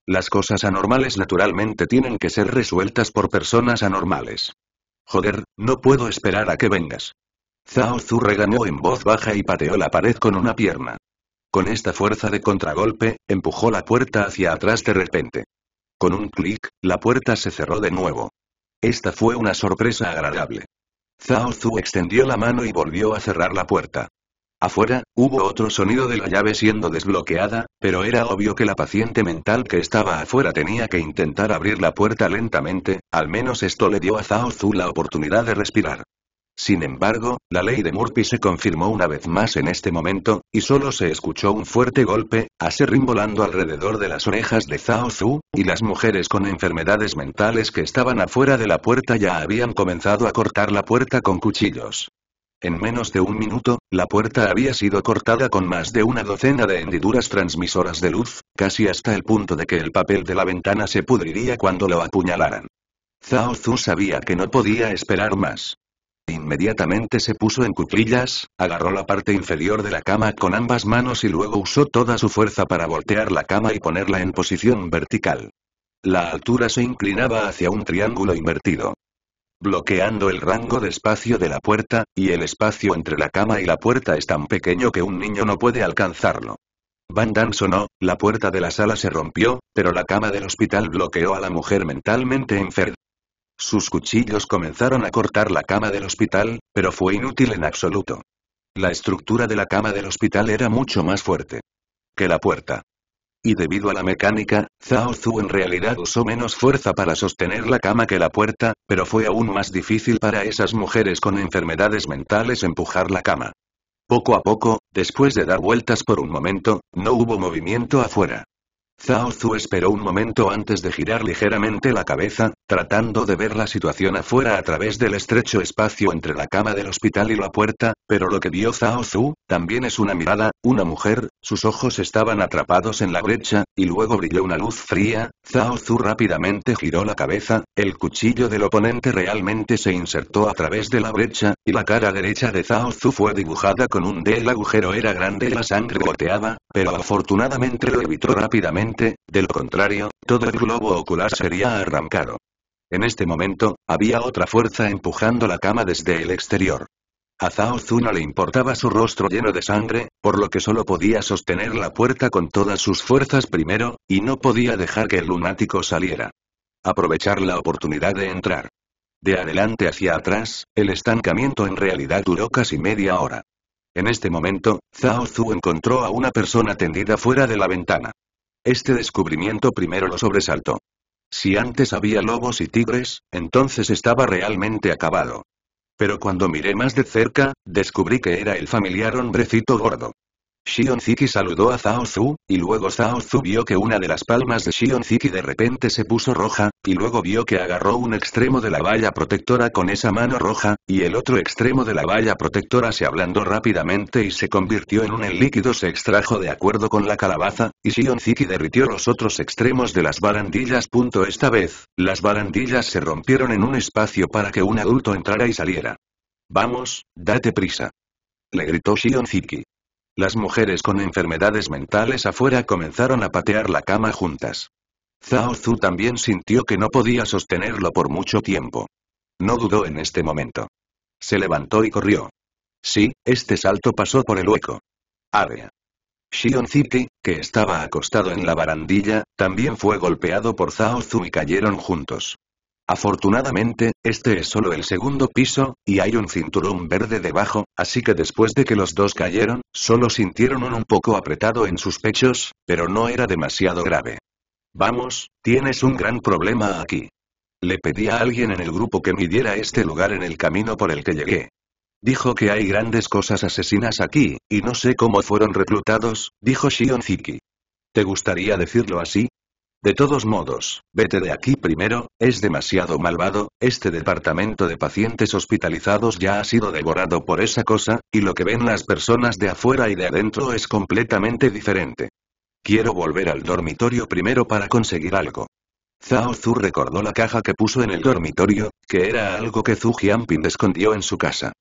Las cosas anormales naturalmente tienen que ser resueltas por personas anormales. Joder, no puedo esperar a que vengas. Zhao Zu regañó en voz baja y pateó la pared con una pierna. Con esta fuerza de contragolpe, empujó la puerta hacia atrás de repente. Con un clic, la puerta se cerró de nuevo. Esta fue una sorpresa agradable. Zhao Zhu extendió la mano y volvió a cerrar la puerta. Afuera, hubo otro sonido de la llave siendo desbloqueada, pero era obvio que la paciente mental que estaba afuera tenía que intentar abrir la puerta lentamente, al menos esto le dio a Zhao Zhu la oportunidad de respirar. Sin embargo, la ley de Murphy se confirmó una vez más en este momento, y solo se escuchó un fuerte golpe, aserrín rimbolando alrededor de las orejas de Zhao Zhu, y las mujeres con enfermedades mentales que estaban afuera de la puerta ya habían comenzado a cortar la puerta con cuchillos. En menos de un minuto, la puerta había sido cortada con más de una docena de hendiduras transmisoras de luz, casi hasta el punto de que el papel de la ventana se pudriría cuando lo apuñalaran. Zhao Zhu sabía que no podía esperar más. Inmediatamente se puso en cuclillas, agarró la parte inferior de la cama con ambas manos y luego usó toda su fuerza para voltear la cama y ponerla en posición vertical. La altura se inclinaba hacia un triángulo invertido. Bloqueando el rango de espacio de la puerta, y el espacio entre la cama y la puerta es tan pequeño que un niño no puede alcanzarlo. Van Damme sonó, la puerta de la sala se rompió, pero la cama del hospital bloqueó a la mujer mentalmente enferma. Sus cuchillos comenzaron a cortar la cama del hospital, pero fue inútil en absoluto. La estructura de la cama del hospital era mucho más fuerte que la puerta. Y debido a la mecánica, Zhao Zhu en realidad usó menos fuerza para sostener la cama que la puerta, pero fue aún más difícil para esas mujeres con enfermedades mentales empujar la cama. Poco a poco, después de dar vueltas por un momento, no hubo movimiento afuera. Zhao Zhu esperó un momento antes de girar ligeramente la cabeza, tratando de ver la situación afuera a través del estrecho espacio entre la cama del hospital y la puerta, pero lo que vio Zhao Zhu, también es una mirada, una mujer, sus ojos estaban atrapados en la brecha, y luego brilló una luz fría, Zhao Zhu rápidamente giró la cabeza, el cuchillo del oponente realmente se insertó a través de la brecha, y la cara derecha de Zhao Zhu fue dibujada con un D. El agujero era grande y la sangre goteaba, pero afortunadamente lo evitó rápidamente, de lo contrario, todo el globo ocular sería arrancado. En este momento, había otra fuerza empujando la cama desde el exterior. A Zhao no le importaba su rostro lleno de sangre, por lo que solo podía sostener la puerta con todas sus fuerzas primero, y no podía dejar que el lunático saliera. Aprovechar la oportunidad de entrar. De adelante hacia atrás, el estancamiento en realidad duró casi media hora. En este momento, Zhao Zhu encontró a una persona tendida fuera de la ventana. Este descubrimiento primero lo sobresaltó. Si antes había lobos y tigres, entonces estaba realmente acabado. Pero cuando miré más de cerca, descubrí que era el familiar hombrecito gordo. Shion Ziki saludó a Zhao Zhu, y luego Zhao Zhu vio que una de las palmas de Shion Ziki de repente se puso roja, y luego vio que agarró un extremo de la valla protectora con esa mano roja, y el otro extremo de la valla protectora se ablandó rápidamente y se convirtió en un líquido se extrajo de acuerdo con la calabaza, y Shion derritió los otros extremos de las barandillas. Esta vez, las barandillas se rompieron en un espacio para que un adulto entrara y saliera. Vamos, date prisa. Le gritó Shion las mujeres con enfermedades mentales afuera comenzaron a patear la cama juntas. Zhao Zhu también sintió que no podía sostenerlo por mucho tiempo. No dudó en este momento. Se levantó y corrió. Sí, este salto pasó por el hueco. Area. Shion City, que estaba acostado en la barandilla, también fue golpeado por Zhao Zhu y cayeron juntos. Afortunadamente, este es solo el segundo piso, y hay un cinturón verde debajo, así que después de que los dos cayeron, solo sintieron un poco apretado en sus pechos, pero no era demasiado grave. Vamos, tienes un gran problema aquí. Le pedí a alguien en el grupo que midiera este lugar en el camino por el que llegué. Dijo que hay grandes cosas asesinas aquí, y no sé cómo fueron reclutados, dijo Shion Ziki. ¿Te gustaría decirlo así? De todos modos, vete de aquí primero, es demasiado malvado, este departamento de pacientes hospitalizados ya ha sido devorado por esa cosa, y lo que ven las personas de afuera y de adentro es completamente diferente. Quiero volver al dormitorio primero para conseguir algo. Zhao Zhu recordó la caja que puso en el dormitorio, que era algo que Zhu Jianping escondió en su casa.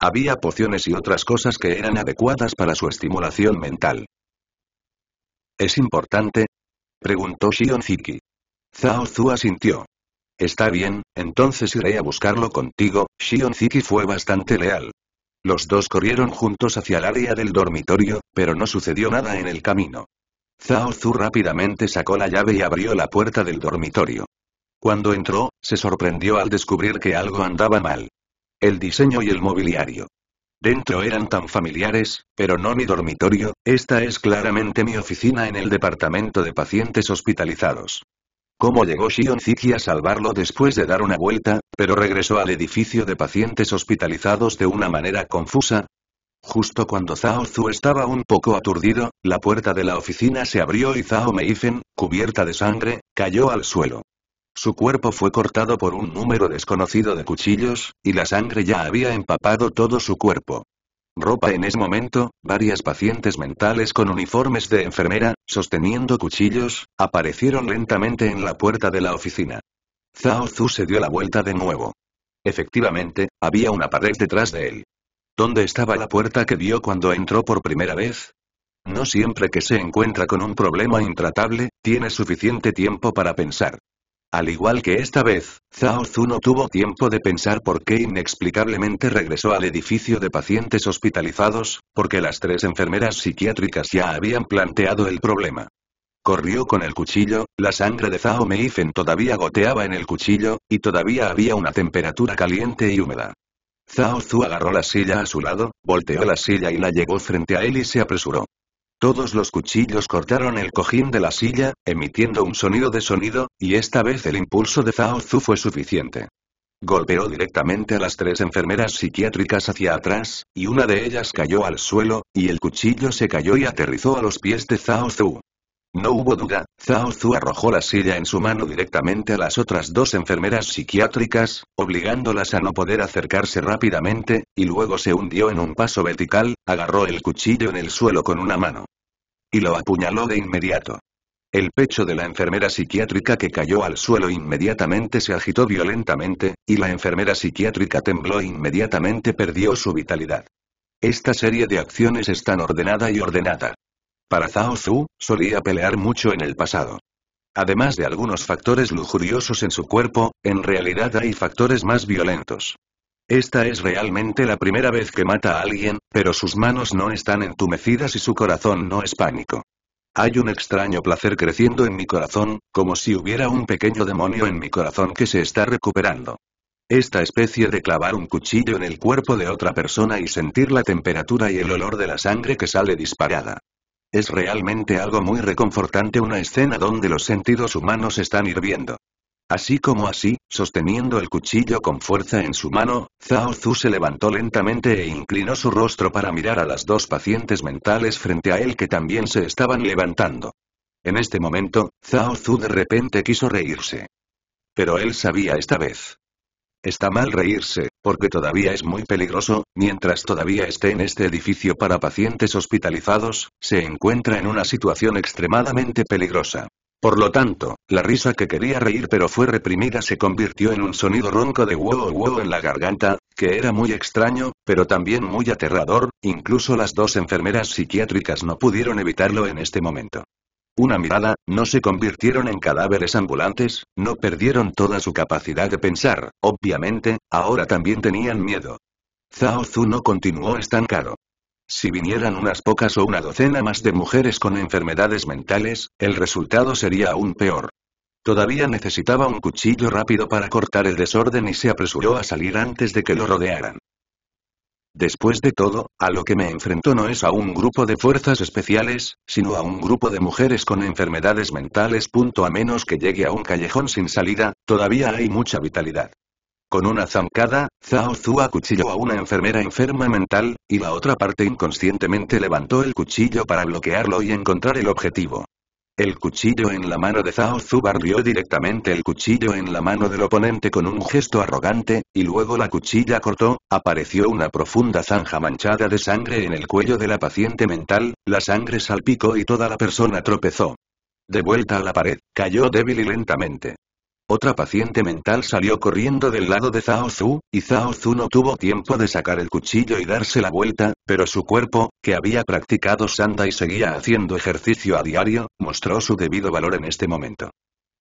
Había pociones y otras cosas que eran adecuadas para su estimulación mental. Es importante, Preguntó Shionziki. Zhao Zhu asintió. Está bien, entonces iré a buscarlo contigo, Shionziki fue bastante leal. Los dos corrieron juntos hacia el área del dormitorio, pero no sucedió nada en el camino. Zhao Zhu rápidamente sacó la llave y abrió la puerta del dormitorio. Cuando entró, se sorprendió al descubrir que algo andaba mal. El diseño y el mobiliario. Dentro eran tan familiares, pero no mi dormitorio, esta es claramente mi oficina en el departamento de pacientes hospitalizados. Cómo llegó Shion Ziki a salvarlo después de dar una vuelta, pero regresó al edificio de pacientes hospitalizados de una manera confusa. Justo cuando Zhao Zhu estaba un poco aturdido, la puerta de la oficina se abrió y Zhao Meifen, cubierta de sangre, cayó al suelo. Su cuerpo fue cortado por un número desconocido de cuchillos, y la sangre ya había empapado todo su cuerpo. Ropa en ese momento, varias pacientes mentales con uniformes de enfermera, sosteniendo cuchillos, aparecieron lentamente en la puerta de la oficina. Zhao Zhu se dio la vuelta de nuevo. Efectivamente, había una pared detrás de él. ¿Dónde estaba la puerta que vio cuando entró por primera vez? No siempre que se encuentra con un problema intratable, tiene suficiente tiempo para pensar. Al igual que esta vez, Zhao Zhu no tuvo tiempo de pensar por qué inexplicablemente regresó al edificio de pacientes hospitalizados, porque las tres enfermeras psiquiátricas ya habían planteado el problema. Corrió con el cuchillo, la sangre de Zhao Meifen todavía goteaba en el cuchillo, y todavía había una temperatura caliente y húmeda. Zhao Zhu agarró la silla a su lado, volteó la silla y la llevó frente a él y se apresuró. Todos los cuchillos cortaron el cojín de la silla, emitiendo un sonido de sonido, y esta vez el impulso de Zhao Zhu fue suficiente. Golpeó directamente a las tres enfermeras psiquiátricas hacia atrás, y una de ellas cayó al suelo, y el cuchillo se cayó y aterrizó a los pies de Zhao Zhu. No hubo duda, Zhao Zhu arrojó la silla en su mano directamente a las otras dos enfermeras psiquiátricas, obligándolas a no poder acercarse rápidamente, y luego se hundió en un paso vertical, agarró el cuchillo en el suelo con una mano. Y lo apuñaló de inmediato. El pecho de la enfermera psiquiátrica que cayó al suelo inmediatamente se agitó violentamente, y la enfermera psiquiátrica tembló inmediatamente perdió su vitalidad. Esta serie de acciones están ordenada y ordenada. Para Zhao Zhu, solía pelear mucho en el pasado. Además de algunos factores lujuriosos en su cuerpo, en realidad hay factores más violentos. Esta es realmente la primera vez que mata a alguien, pero sus manos no están entumecidas y su corazón no es pánico. Hay un extraño placer creciendo en mi corazón, como si hubiera un pequeño demonio en mi corazón que se está recuperando. Esta especie de clavar un cuchillo en el cuerpo de otra persona y sentir la temperatura y el olor de la sangre que sale disparada. Es realmente algo muy reconfortante una escena donde los sentidos humanos están hirviendo. Así como así, sosteniendo el cuchillo con fuerza en su mano, Zhao Zhu se levantó lentamente e inclinó su rostro para mirar a las dos pacientes mentales frente a él que también se estaban levantando. En este momento, Zhao Zhu de repente quiso reírse. Pero él sabía esta vez. Está mal reírse, porque todavía es muy peligroso, mientras todavía esté en este edificio para pacientes hospitalizados, se encuentra en una situación extremadamente peligrosa. Por lo tanto, la risa que quería reír pero fue reprimida se convirtió en un sonido ronco de wow huevo en la garganta, que era muy extraño, pero también muy aterrador, incluso las dos enfermeras psiquiátricas no pudieron evitarlo en este momento una mirada, no se convirtieron en cadáveres ambulantes, no perdieron toda su capacidad de pensar, obviamente, ahora también tenían miedo. Zhao Zhu no continuó estancado. Si vinieran unas pocas o una docena más de mujeres con enfermedades mentales, el resultado sería aún peor. Todavía necesitaba un cuchillo rápido para cortar el desorden y se apresuró a salir antes de que lo rodearan. Después de todo, a lo que me enfrentó no es a un grupo de fuerzas especiales, sino a un grupo de mujeres con enfermedades mentales. a menos que llegue a un callejón sin salida, todavía hay mucha vitalidad. Con una zancada, Zhao Zhu acuchilló a una enfermera enferma mental, y la otra parte inconscientemente levantó el cuchillo para bloquearlo y encontrar el objetivo. El cuchillo en la mano de Zhao Zhu barrió directamente el cuchillo en la mano del oponente con un gesto arrogante, y luego la cuchilla cortó, apareció una profunda zanja manchada de sangre en el cuello de la paciente mental, la sangre salpicó y toda la persona tropezó. De vuelta a la pared, cayó débil y lentamente. Otra paciente mental salió corriendo del lado de Zhao Zhu, y Zhao Zhu no tuvo tiempo de sacar el cuchillo y darse la vuelta, pero su cuerpo, que había practicado sanda y seguía haciendo ejercicio a diario, mostró su debido valor en este momento.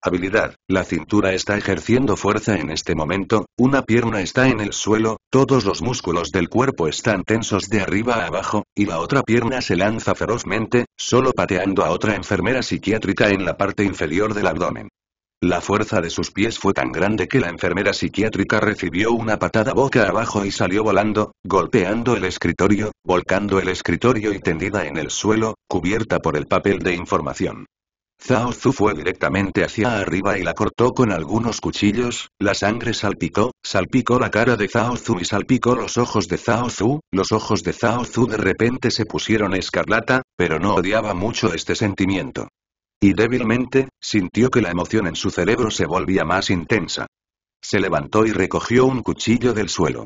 Habilidad. La cintura está ejerciendo fuerza en este momento, una pierna está en el suelo, todos los músculos del cuerpo están tensos de arriba a abajo, y la otra pierna se lanza ferozmente, solo pateando a otra enfermera psiquiátrica en la parte inferior del abdomen. La fuerza de sus pies fue tan grande que la enfermera psiquiátrica recibió una patada boca abajo y salió volando, golpeando el escritorio, volcando el escritorio y tendida en el suelo, cubierta por el papel de información. Zhao Zhu fue directamente hacia arriba y la cortó con algunos cuchillos, la sangre salpicó, salpicó la cara de Zhao Zhu y salpicó los ojos de Zhao Zhu, los ojos de Zhao Zhu de repente se pusieron escarlata, pero no odiaba mucho este sentimiento. Y débilmente, sintió que la emoción en su cerebro se volvía más intensa. Se levantó y recogió un cuchillo del suelo.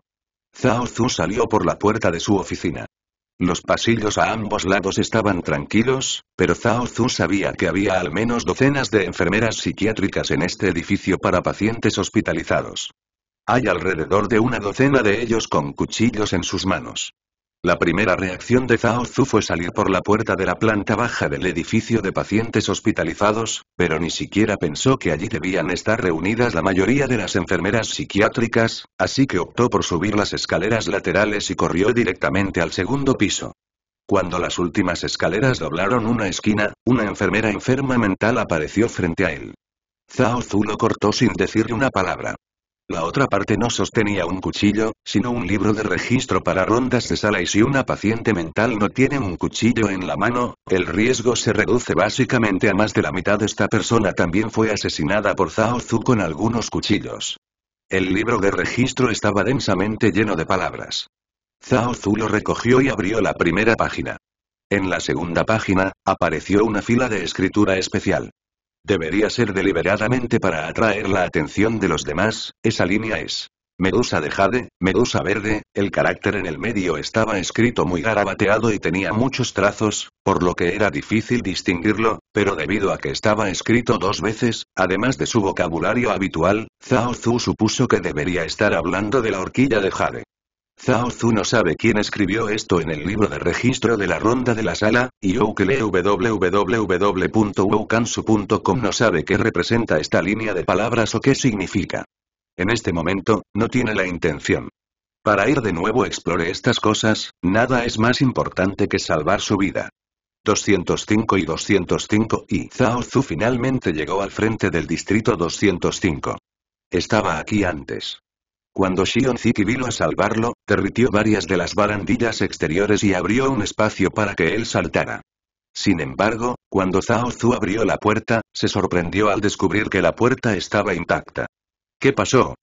Zhao Zhu salió por la puerta de su oficina. Los pasillos a ambos lados estaban tranquilos, pero Zhao Zhu sabía que había al menos docenas de enfermeras psiquiátricas en este edificio para pacientes hospitalizados. Hay alrededor de una docena de ellos con cuchillos en sus manos. La primera reacción de Zhao Zhu fue salir por la puerta de la planta baja del edificio de pacientes hospitalizados, pero ni siquiera pensó que allí debían estar reunidas la mayoría de las enfermeras psiquiátricas, así que optó por subir las escaleras laterales y corrió directamente al segundo piso. Cuando las últimas escaleras doblaron una esquina, una enfermera enferma mental apareció frente a él. Zhao Zhu lo cortó sin decir una palabra. La otra parte no sostenía un cuchillo, sino un libro de registro para rondas de sala y si una paciente mental no tiene un cuchillo en la mano, el riesgo se reduce básicamente a más de la mitad. Esta persona también fue asesinada por Zhao Zhu con algunos cuchillos. El libro de registro estaba densamente lleno de palabras. Zhao Zhu lo recogió y abrió la primera página. En la segunda página, apareció una fila de escritura especial. Debería ser deliberadamente para atraer la atención de los demás, esa línea es. Medusa de jade, medusa verde, el carácter en el medio estaba escrito muy garabateado y tenía muchos trazos, por lo que era difícil distinguirlo, pero debido a que estaba escrito dos veces, además de su vocabulario habitual, Zhao Zhu supuso que debería estar hablando de la horquilla de jade. Zhao Zhu no sabe quién escribió esto en el libro de registro de la ronda de la sala, y www.wukansu.com no sabe qué representa esta línea de palabras o qué significa. En este momento, no tiene la intención. Para ir de nuevo explore estas cosas, nada es más importante que salvar su vida. 205 y 205 y Zhao Zhu finalmente llegó al frente del distrito 205. Estaba aquí antes. Cuando Shion Ziki vino a salvarlo, derritió varias de las barandillas exteriores y abrió un espacio para que él saltara. Sin embargo, cuando Zhao Zhu abrió la puerta, se sorprendió al descubrir que la puerta estaba intacta. ¿Qué pasó?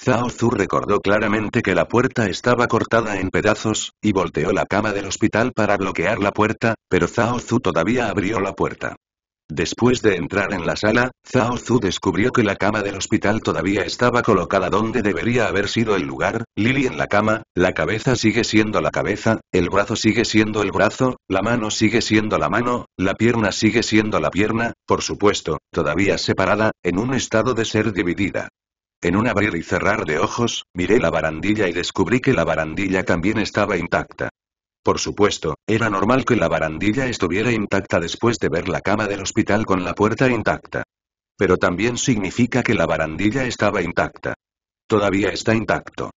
Zhao Zhu recordó claramente que la puerta estaba cortada en pedazos, y volteó la cama del hospital para bloquear la puerta, pero Zhao Zhu todavía abrió la puerta. Después de entrar en la sala, Zhao Zhu descubrió que la cama del hospital todavía estaba colocada donde debería haber sido el lugar, Lily en la cama, la cabeza sigue siendo la cabeza, el brazo sigue siendo el brazo, la mano sigue siendo la mano, la pierna sigue siendo la pierna, por supuesto, todavía separada, en un estado de ser dividida. En un abrir y cerrar de ojos, miré la barandilla y descubrí que la barandilla también estaba intacta. Por supuesto, era normal que la barandilla estuviera intacta después de ver la cama del hospital con la puerta intacta. Pero también significa que la barandilla estaba intacta. Todavía está intacto.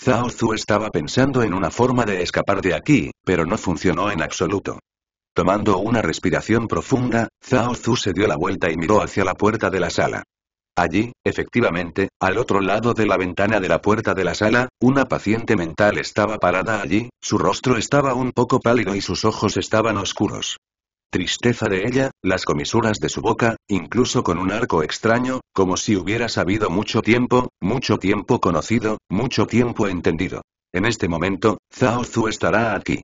Zhao Zhu estaba pensando en una forma de escapar de aquí, pero no funcionó en absoluto. Tomando una respiración profunda, Zhao Zhu se dio la vuelta y miró hacia la puerta de la sala. Allí, efectivamente, al otro lado de la ventana de la puerta de la sala, una paciente mental estaba parada allí, su rostro estaba un poco pálido y sus ojos estaban oscuros. Tristeza de ella, las comisuras de su boca, incluso con un arco extraño, como si hubiera sabido mucho tiempo, mucho tiempo conocido, mucho tiempo entendido. En este momento, Zhao Zhu estará aquí.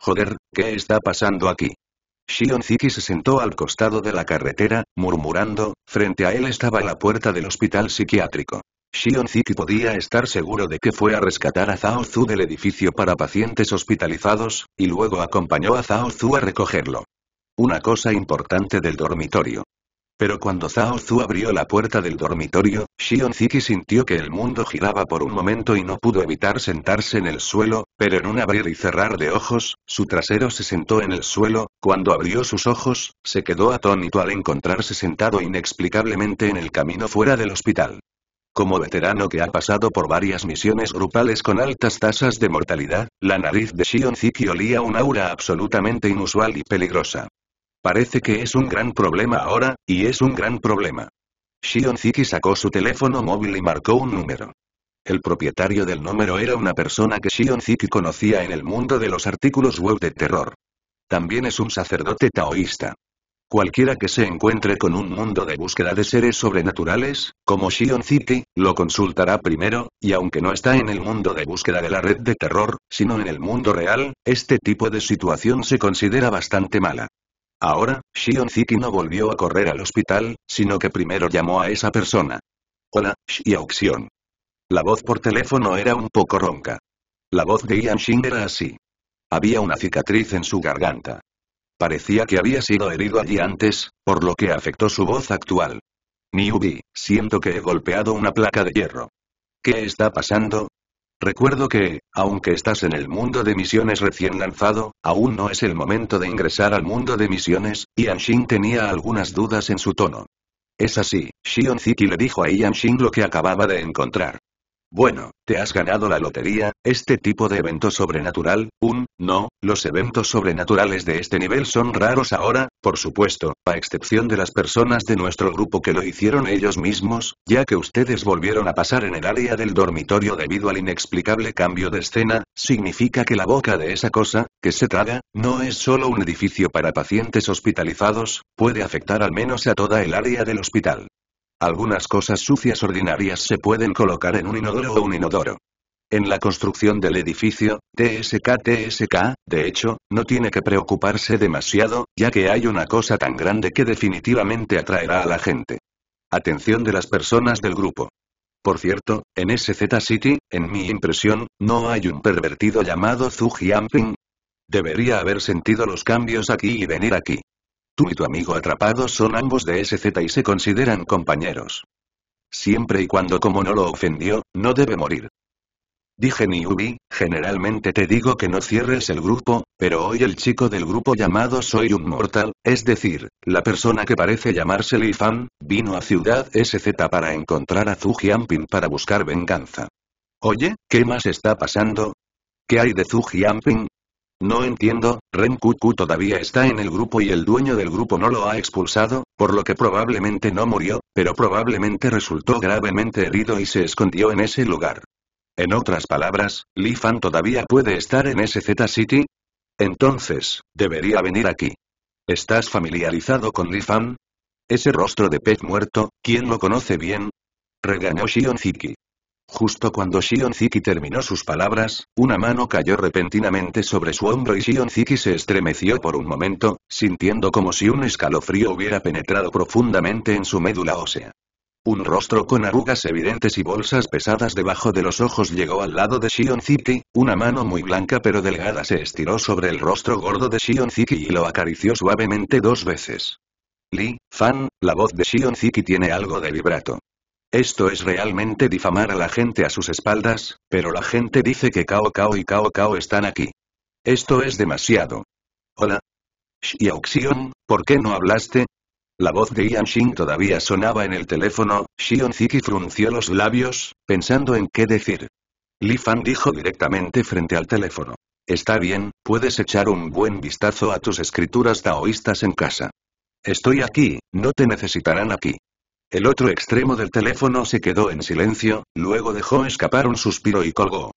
Joder, ¿qué está pasando aquí? Shion se sentó al costado de la carretera, murmurando, frente a él estaba la puerta del hospital psiquiátrico. Shion Ziki podía estar seguro de que fue a rescatar a Zhao Zhu del edificio para pacientes hospitalizados, y luego acompañó a Zhao Zhu a recogerlo. Una cosa importante del dormitorio. Pero cuando Zhao Zhu abrió la puerta del dormitorio, Shion Ziki sintió que el mundo giraba por un momento y no pudo evitar sentarse en el suelo, pero en un abrir y cerrar de ojos, su trasero se sentó en el suelo, cuando abrió sus ojos, se quedó atónito al encontrarse sentado inexplicablemente en el camino fuera del hospital. Como veterano que ha pasado por varias misiones grupales con altas tasas de mortalidad, la nariz de Shion Ziki olía un aura absolutamente inusual y peligrosa. Parece que es un gran problema ahora, y es un gran problema. Shion Ziki sacó su teléfono móvil y marcó un número. El propietario del número era una persona que Shion Ziki conocía en el mundo de los artículos web de terror. También es un sacerdote taoísta. Cualquiera que se encuentre con un mundo de búsqueda de seres sobrenaturales, como Shion Ziki, lo consultará primero, y aunque no está en el mundo de búsqueda de la red de terror, sino en el mundo real, este tipo de situación se considera bastante mala. Ahora, Shion Ziki no volvió a correr al hospital, sino que primero llamó a esa persona. Hola, Xiaoxion. La voz por teléfono era un poco ronca. La voz de Ian Shin era así. Había una cicatriz en su garganta. Parecía que había sido herido allí antes, por lo que afectó su voz actual. Niubi, siento que he golpeado una placa de hierro. ¿Qué está pasando? Recuerdo que, aunque estás en el mundo de misiones recién lanzado, aún no es el momento de ingresar al mundo de misiones, y Anshin tenía algunas dudas en su tono. Es así, Shion Ziki le dijo a Yanshin lo que acababa de encontrar. Bueno, te has ganado la lotería, este tipo de evento sobrenatural, un, no, los eventos sobrenaturales de este nivel son raros ahora, por supuesto, a excepción de las personas de nuestro grupo que lo hicieron ellos mismos, ya que ustedes volvieron a pasar en el área del dormitorio debido al inexplicable cambio de escena, significa que la boca de esa cosa, que se traga, no es solo un edificio para pacientes hospitalizados, puede afectar al menos a toda el área del hospital. Algunas cosas sucias ordinarias se pueden colocar en un inodoro o un inodoro. En la construcción del edificio, TSK-TSK, de hecho, no tiene que preocuparse demasiado, ya que hay una cosa tan grande que definitivamente atraerá a la gente. Atención de las personas del grupo. Por cierto, en SZ City, en mi impresión, no hay un pervertido llamado Zhu Jianping. Debería haber sentido los cambios aquí y venir aquí. Tú y tu amigo atrapados son ambos de SZ y se consideran compañeros. Siempre y cuando como no lo ofendió, no debe morir. Dije Niubi, generalmente te digo que no cierres el grupo, pero hoy el chico del grupo llamado Soy un Mortal, es decir, la persona que parece llamarse Li Fan, vino a Ciudad SZ para encontrar a Zhu Jiangping para buscar venganza. Oye, ¿qué más está pasando? ¿Qué hay de Zhu Jiangping? No entiendo, Ren Kuku todavía está en el grupo y el dueño del grupo no lo ha expulsado, por lo que probablemente no murió, pero probablemente resultó gravemente herido y se escondió en ese lugar. En otras palabras, Li Fan todavía puede estar en ese zeta City. Entonces, debería venir aquí. ¿Estás familiarizado con Li Fan? Ese rostro de pez muerto, ¿quién lo conoce bien? Regañó Shion Ziki. Justo cuando Shion Ziki terminó sus palabras, una mano cayó repentinamente sobre su hombro y Shion Ziki se estremeció por un momento, sintiendo como si un escalofrío hubiera penetrado profundamente en su médula ósea. Un rostro con arrugas evidentes y bolsas pesadas debajo de los ojos llegó al lado de Shion Ziki, una mano muy blanca pero delgada se estiró sobre el rostro gordo de Shion Ziki y lo acarició suavemente dos veces. Li, Fan, la voz de Shion Ziki tiene algo de vibrato. Esto es realmente difamar a la gente a sus espaldas, pero la gente dice que Cao Cao y Cao Cao están aquí. Esto es demasiado. Hola. Xiaoxion, ¿por qué no hablaste? La voz de Yan Xing todavía sonaba en el teléfono, Xion Ziki frunció los labios, pensando en qué decir. Li Fan dijo directamente frente al teléfono. Está bien, puedes echar un buen vistazo a tus escrituras taoístas en casa. Estoy aquí, no te necesitarán aquí. El otro extremo del teléfono se quedó en silencio, luego dejó escapar un suspiro y colgó.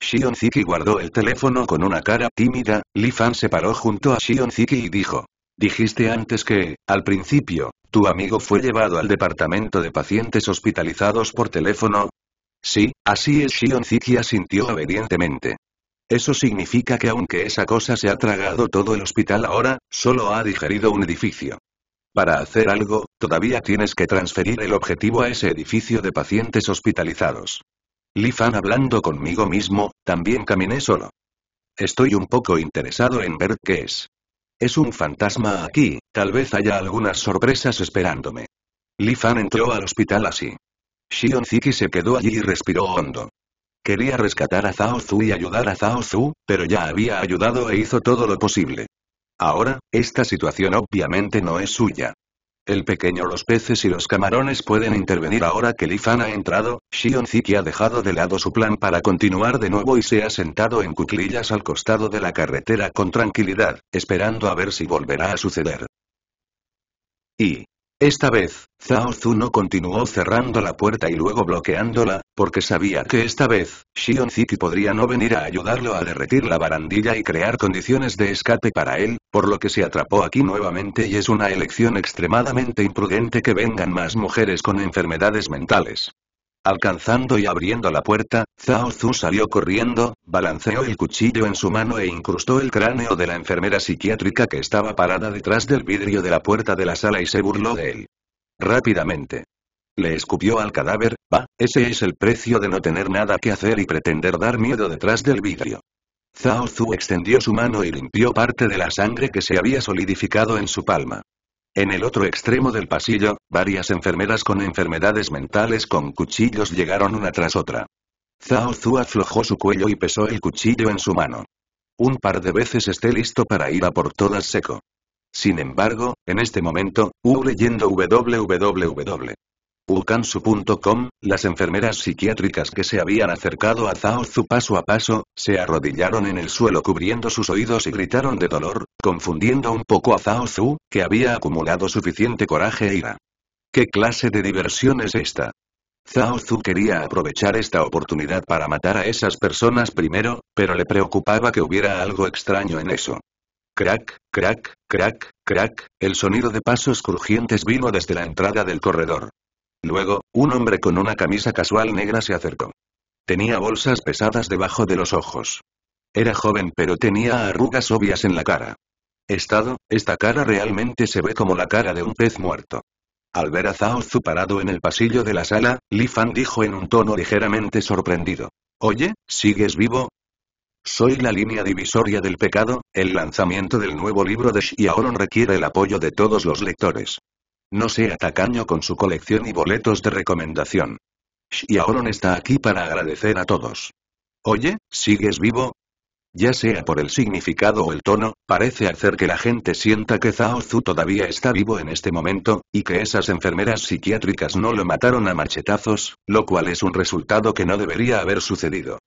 Shion Ziki guardó el teléfono con una cara tímida, Li Fan se paró junto a Shion Ziki y dijo. Dijiste antes que, al principio, tu amigo fue llevado al departamento de pacientes hospitalizados por teléfono. Sí, así es Shion Ziki asintió obedientemente. Eso significa que aunque esa cosa se ha tragado todo el hospital ahora, solo ha digerido un edificio. Para hacer algo, todavía tienes que transferir el objetivo a ese edificio de pacientes hospitalizados. Li Fan hablando conmigo mismo, también caminé solo. Estoy un poco interesado en ver qué es. Es un fantasma aquí, tal vez haya algunas sorpresas esperándome. Li Fan entró al hospital así. Shion Ziki se quedó allí y respiró hondo. Quería rescatar a Zhao Zhu y ayudar a Zhao Zhu, pero ya había ayudado e hizo todo lo posible. Ahora, esta situación obviamente no es suya. El pequeño los peces y los camarones pueden intervenir ahora que Lifan ha entrado, Ziki ha dejado de lado su plan para continuar de nuevo y se ha sentado en cuclillas al costado de la carretera con tranquilidad, esperando a ver si volverá a suceder. Y, esta vez, Zhao no continuó cerrando la puerta y luego bloqueándola, porque sabía que esta vez, Shion Ziki podría no venir a ayudarlo a derretir la barandilla y crear condiciones de escape para él, por lo que se atrapó aquí nuevamente y es una elección extremadamente imprudente que vengan más mujeres con enfermedades mentales. Alcanzando y abriendo la puerta, Zhao Zhu salió corriendo, balanceó el cuchillo en su mano e incrustó el cráneo de la enfermera psiquiátrica que estaba parada detrás del vidrio de la puerta de la sala y se burló de él. Rápidamente. Le escupió al cadáver, va, ese es el precio de no tener nada que hacer y pretender dar miedo detrás del vidrio. Zhao Zhu extendió su mano y limpió parte de la sangre que se había solidificado en su palma. En el otro extremo del pasillo, varias enfermeras con enfermedades mentales con cuchillos llegaron una tras otra. Zhao Zhu aflojó su cuello y pesó el cuchillo en su mano. Un par de veces esté listo para ir a por todas seco. Sin embargo, en este momento, U leyendo www.ukansu.com, las enfermeras psiquiátricas que se habían acercado a Zhao Zhu paso a paso, se arrodillaron en el suelo cubriendo sus oídos y gritaron de dolor, confundiendo un poco a Zhao Zhu, que había acumulado suficiente coraje e ira. ¿Qué clase de diversión es esta? Zhao Zhu quería aprovechar esta oportunidad para matar a esas personas primero, pero le preocupaba que hubiera algo extraño en eso. Crack, crack, crack, crack, el sonido de pasos crujientes vino desde la entrada del corredor. Luego, un hombre con una camisa casual negra se acercó. Tenía bolsas pesadas debajo de los ojos. Era joven pero tenía arrugas obvias en la cara estado, esta cara realmente se ve como la cara de un pez muerto. Al ver a Zhao Zhu parado en el pasillo de la sala, Li Fan dijo en un tono ligeramente sorprendido. Oye, ¿sigues vivo? Soy la línea divisoria del pecado, el lanzamiento del nuevo libro de Xiaoron requiere el apoyo de todos los lectores. No sea tacaño con su colección y boletos de recomendación. Xiaoron está aquí para agradecer a todos. Oye, ¿sigues vivo? Ya sea por el significado o el tono, parece hacer que la gente sienta que Zhao Zhu todavía está vivo en este momento, y que esas enfermeras psiquiátricas no lo mataron a machetazos, lo cual es un resultado que no debería haber sucedido.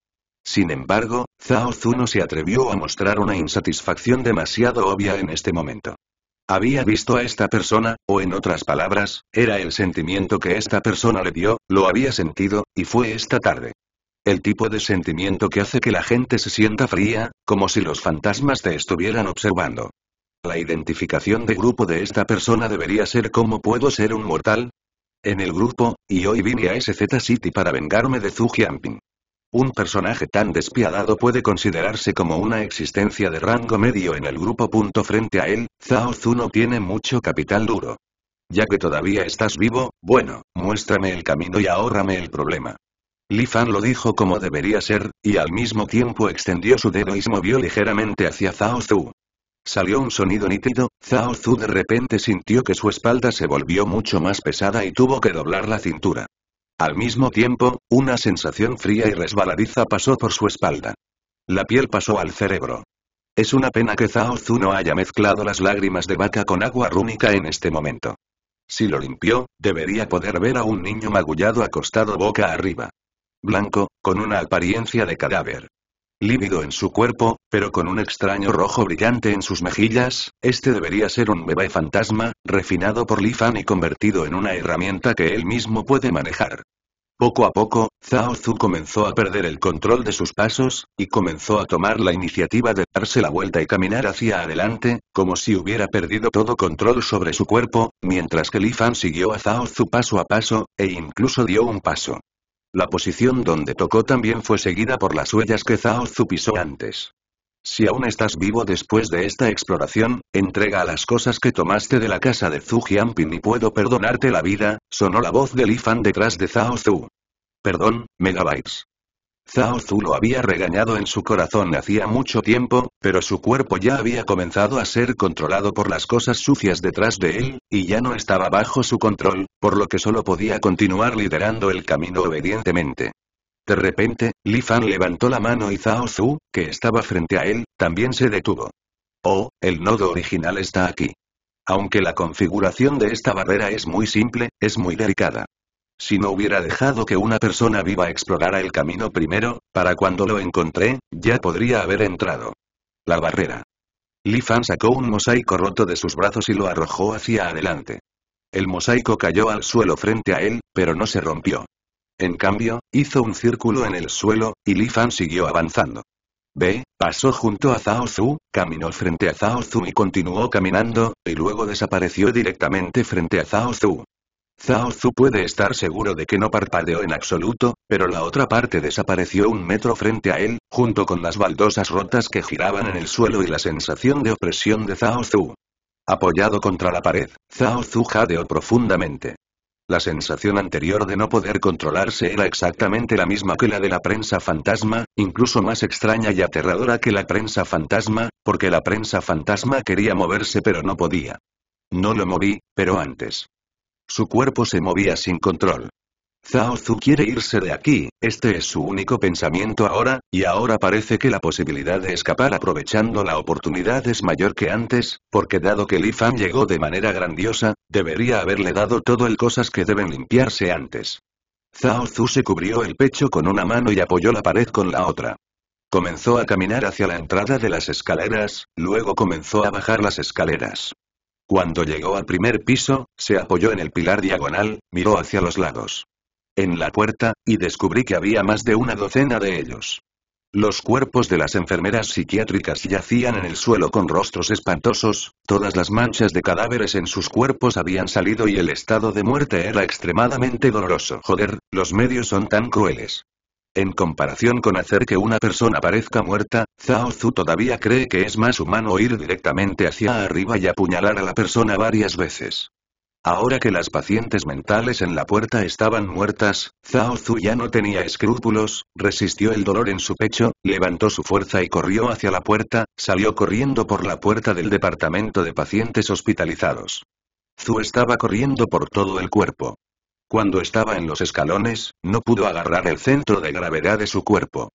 Sin embargo, Zhao Zhu no se atrevió a mostrar una insatisfacción demasiado obvia en este momento. Había visto a esta persona, o en otras palabras, era el sentimiento que esta persona le dio, lo había sentido, y fue esta tarde. El tipo de sentimiento que hace que la gente se sienta fría, como si los fantasmas te estuvieran observando. La identificación de grupo de esta persona debería ser ¿Cómo puedo ser un mortal? En el grupo, y hoy vine a SZ City para vengarme de Zhu Jianping. Un personaje tan despiadado puede considerarse como una existencia de rango medio en el grupo. Frente a él, Zhao Zhu no tiene mucho capital duro. Ya que todavía estás vivo, bueno, muéstrame el camino y ahórrame el problema. Li Fan lo dijo como debería ser, y al mismo tiempo extendió su dedo y se movió ligeramente hacia Zhao Zhu. Salió un sonido nítido, Zhao Zhu de repente sintió que su espalda se volvió mucho más pesada y tuvo que doblar la cintura. Al mismo tiempo, una sensación fría y resbaladiza pasó por su espalda. La piel pasó al cerebro. Es una pena que Zhao Zhu no haya mezclado las lágrimas de vaca con agua rúnica en este momento. Si lo limpió, debería poder ver a un niño magullado acostado boca arriba blanco, con una apariencia de cadáver. Lívido en su cuerpo, pero con un extraño rojo brillante en sus mejillas, este debería ser un bebé fantasma, refinado por Lifan y convertido en una herramienta que él mismo puede manejar. Poco a poco, Zhao Zhu comenzó a perder el control de sus pasos, y comenzó a tomar la iniciativa de darse la vuelta y caminar hacia adelante, como si hubiera perdido todo control sobre su cuerpo, mientras que Lifan siguió a Zhao Zhu paso a paso, e incluso dio un paso. La posición donde tocó también fue seguida por las huellas que Zu pisó antes. Si aún estás vivo después de esta exploración, entrega las cosas que tomaste de la casa de Zhu Jianping y puedo perdonarte la vida, sonó la voz del Ifan detrás de Zhao Zhu. Perdón, megabytes. Zhao Zhu lo había regañado en su corazón hacía mucho tiempo, pero su cuerpo ya había comenzado a ser controlado por las cosas sucias detrás de él, y ya no estaba bajo su control, por lo que solo podía continuar liderando el camino obedientemente. De repente, Li Fan levantó la mano y Zhao Zhu, que estaba frente a él, también se detuvo. Oh, el nodo original está aquí. Aunque la configuración de esta barrera es muy simple, es muy delicada. Si no hubiera dejado que una persona viva explorara el camino primero, para cuando lo encontré, ya podría haber entrado. La barrera. Li Fan sacó un mosaico roto de sus brazos y lo arrojó hacia adelante. El mosaico cayó al suelo frente a él, pero no se rompió. En cambio, hizo un círculo en el suelo, y Li Fan siguió avanzando. B, pasó junto a Zhao Zhu, caminó frente a Zhao Zhu y continuó caminando, y luego desapareció directamente frente a Zhao Zhu. Zhao Zhu puede estar seguro de que no parpadeó en absoluto, pero la otra parte desapareció un metro frente a él, junto con las baldosas rotas que giraban en el suelo y la sensación de opresión de Zhao Zhu. Apoyado contra la pared, Zhao Zhu jadeó profundamente. La sensación anterior de no poder controlarse era exactamente la misma que la de la prensa fantasma, incluso más extraña y aterradora que la prensa fantasma, porque la prensa fantasma quería moverse pero no podía. No lo moví, pero antes. Su cuerpo se movía sin control. Zhao Zhu quiere irse de aquí, este es su único pensamiento ahora, y ahora parece que la posibilidad de escapar aprovechando la oportunidad es mayor que antes, porque dado que Li Fan llegó de manera grandiosa, debería haberle dado todo el cosas que deben limpiarse antes. Zhao Zhu se cubrió el pecho con una mano y apoyó la pared con la otra. Comenzó a caminar hacia la entrada de las escaleras, luego comenzó a bajar las escaleras. Cuando llegó al primer piso, se apoyó en el pilar diagonal, miró hacia los lados. En la puerta, y descubrí que había más de una docena de ellos. Los cuerpos de las enfermeras psiquiátricas yacían en el suelo con rostros espantosos, todas las manchas de cadáveres en sus cuerpos habían salido y el estado de muerte era extremadamente doloroso. Joder, los medios son tan crueles. En comparación con hacer que una persona parezca muerta, Zhao Zhu todavía cree que es más humano ir directamente hacia arriba y apuñalar a la persona varias veces. Ahora que las pacientes mentales en la puerta estaban muertas, Zhao Zhu ya no tenía escrúpulos, resistió el dolor en su pecho, levantó su fuerza y corrió hacia la puerta, salió corriendo por la puerta del departamento de pacientes hospitalizados. Zhu estaba corriendo por todo el cuerpo. Cuando estaba en los escalones, no pudo agarrar el centro de gravedad de su cuerpo.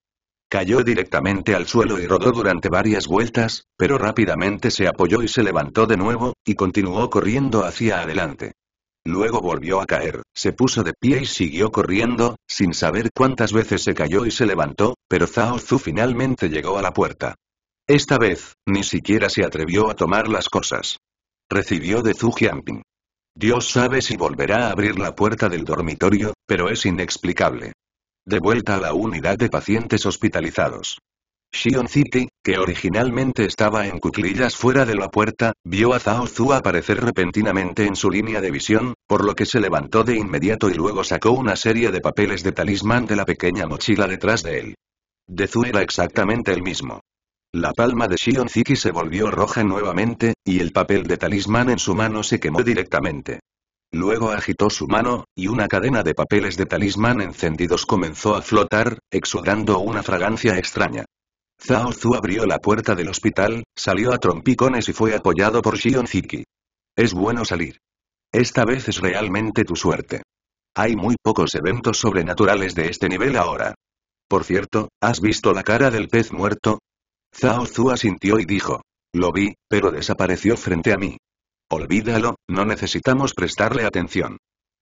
Cayó directamente al suelo y rodó durante varias vueltas, pero rápidamente se apoyó y se levantó de nuevo, y continuó corriendo hacia adelante. Luego volvió a caer, se puso de pie y siguió corriendo, sin saber cuántas veces se cayó y se levantó, pero Zhao Zhu finalmente llegó a la puerta. Esta vez, ni siquiera se atrevió a tomar las cosas. Recibió de Zhu Jianping Dios sabe si volverá a abrir la puerta del dormitorio, pero es inexplicable. De vuelta a la unidad de pacientes hospitalizados. Shion City, que originalmente estaba en cuclillas fuera de la puerta, vio a Zhao Zhu aparecer repentinamente en su línea de visión, por lo que se levantó de inmediato y luego sacó una serie de papeles de talismán de la pequeña mochila detrás de él. De Zhu era exactamente el mismo. La palma de Shion Ziki se volvió roja nuevamente, y el papel de talismán en su mano se quemó directamente. Luego agitó su mano, y una cadena de papeles de talismán encendidos comenzó a flotar, exudando una fragancia extraña. Zhao Zhu abrió la puerta del hospital, salió a trompicones y fue apoyado por Shion Ziki. Es bueno salir. Esta vez es realmente tu suerte. Hay muy pocos eventos sobrenaturales de este nivel ahora. Por cierto, ¿has visto la cara del pez muerto? Zhao Zhu asintió y dijo. Lo vi, pero desapareció frente a mí. Olvídalo, no necesitamos prestarle atención.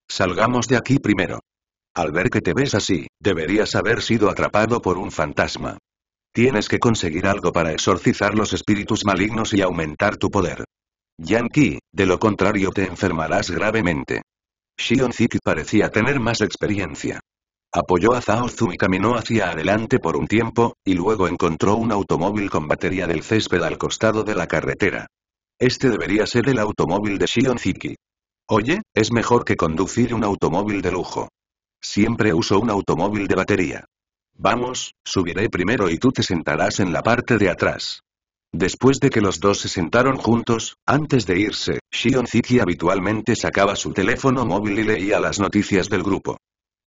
Salgamos de aquí primero. Al ver que te ves así, deberías haber sido atrapado por un fantasma. Tienes que conseguir algo para exorcizar los espíritus malignos y aumentar tu poder. Qi, de lo contrario te enfermarás gravemente. Xion parecía tener más experiencia. Apoyó a Zhao y caminó hacia adelante por un tiempo, y luego encontró un automóvil con batería del césped al costado de la carretera. Este debería ser el automóvil de Shion Ziki. Oye, es mejor que conducir un automóvil de lujo. Siempre uso un automóvil de batería. Vamos, subiré primero y tú te sentarás en la parte de atrás. Después de que los dos se sentaron juntos, antes de irse, Shion Ziki habitualmente sacaba su teléfono móvil y leía las noticias del grupo.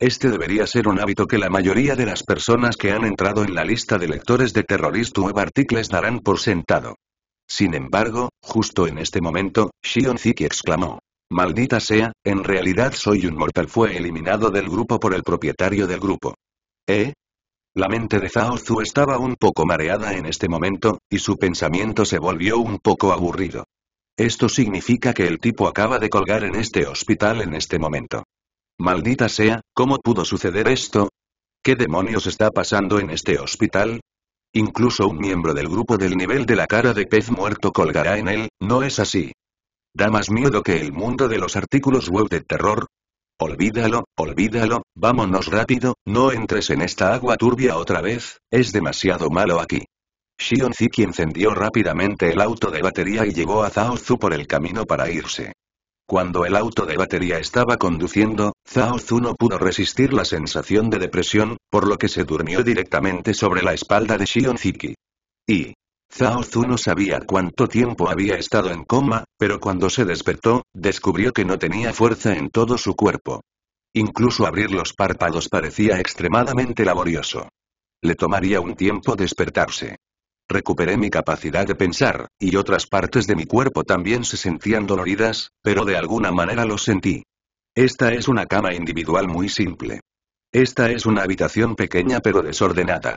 Este debería ser un hábito que la mayoría de las personas que han entrado en la lista de lectores de Terrorist Web Articles darán por sentado. Sin embargo, justo en este momento, Shion Ziki exclamó. Maldita sea, en realidad soy un mortal fue eliminado del grupo por el propietario del grupo. ¿Eh? La mente de Zhao Zhu estaba un poco mareada en este momento, y su pensamiento se volvió un poco aburrido. Esto significa que el tipo acaba de colgar en este hospital en este momento. Maldita sea, ¿cómo pudo suceder esto? ¿Qué demonios está pasando en este hospital? Incluso un miembro del grupo del nivel de la cara de pez muerto colgará en él, ¿no es así? ¿Da más miedo que el mundo de los artículos web de terror? Olvídalo, olvídalo, vámonos rápido, no entres en esta agua turbia otra vez, es demasiado malo aquí. Shion Ziki encendió rápidamente el auto de batería y llevó a Zhao Zhu por el camino para irse. Cuando el auto de batería estaba conduciendo, Zhao Zhu no pudo resistir la sensación de depresión, por lo que se durmió directamente sobre la espalda de Shion Ziki. Y... Zhao Zhu no sabía cuánto tiempo había estado en coma, pero cuando se despertó, descubrió que no tenía fuerza en todo su cuerpo. Incluso abrir los párpados parecía extremadamente laborioso. Le tomaría un tiempo despertarse. Recuperé mi capacidad de pensar, y otras partes de mi cuerpo también se sentían doloridas, pero de alguna manera lo sentí. Esta es una cama individual muy simple. Esta es una habitación pequeña pero desordenada.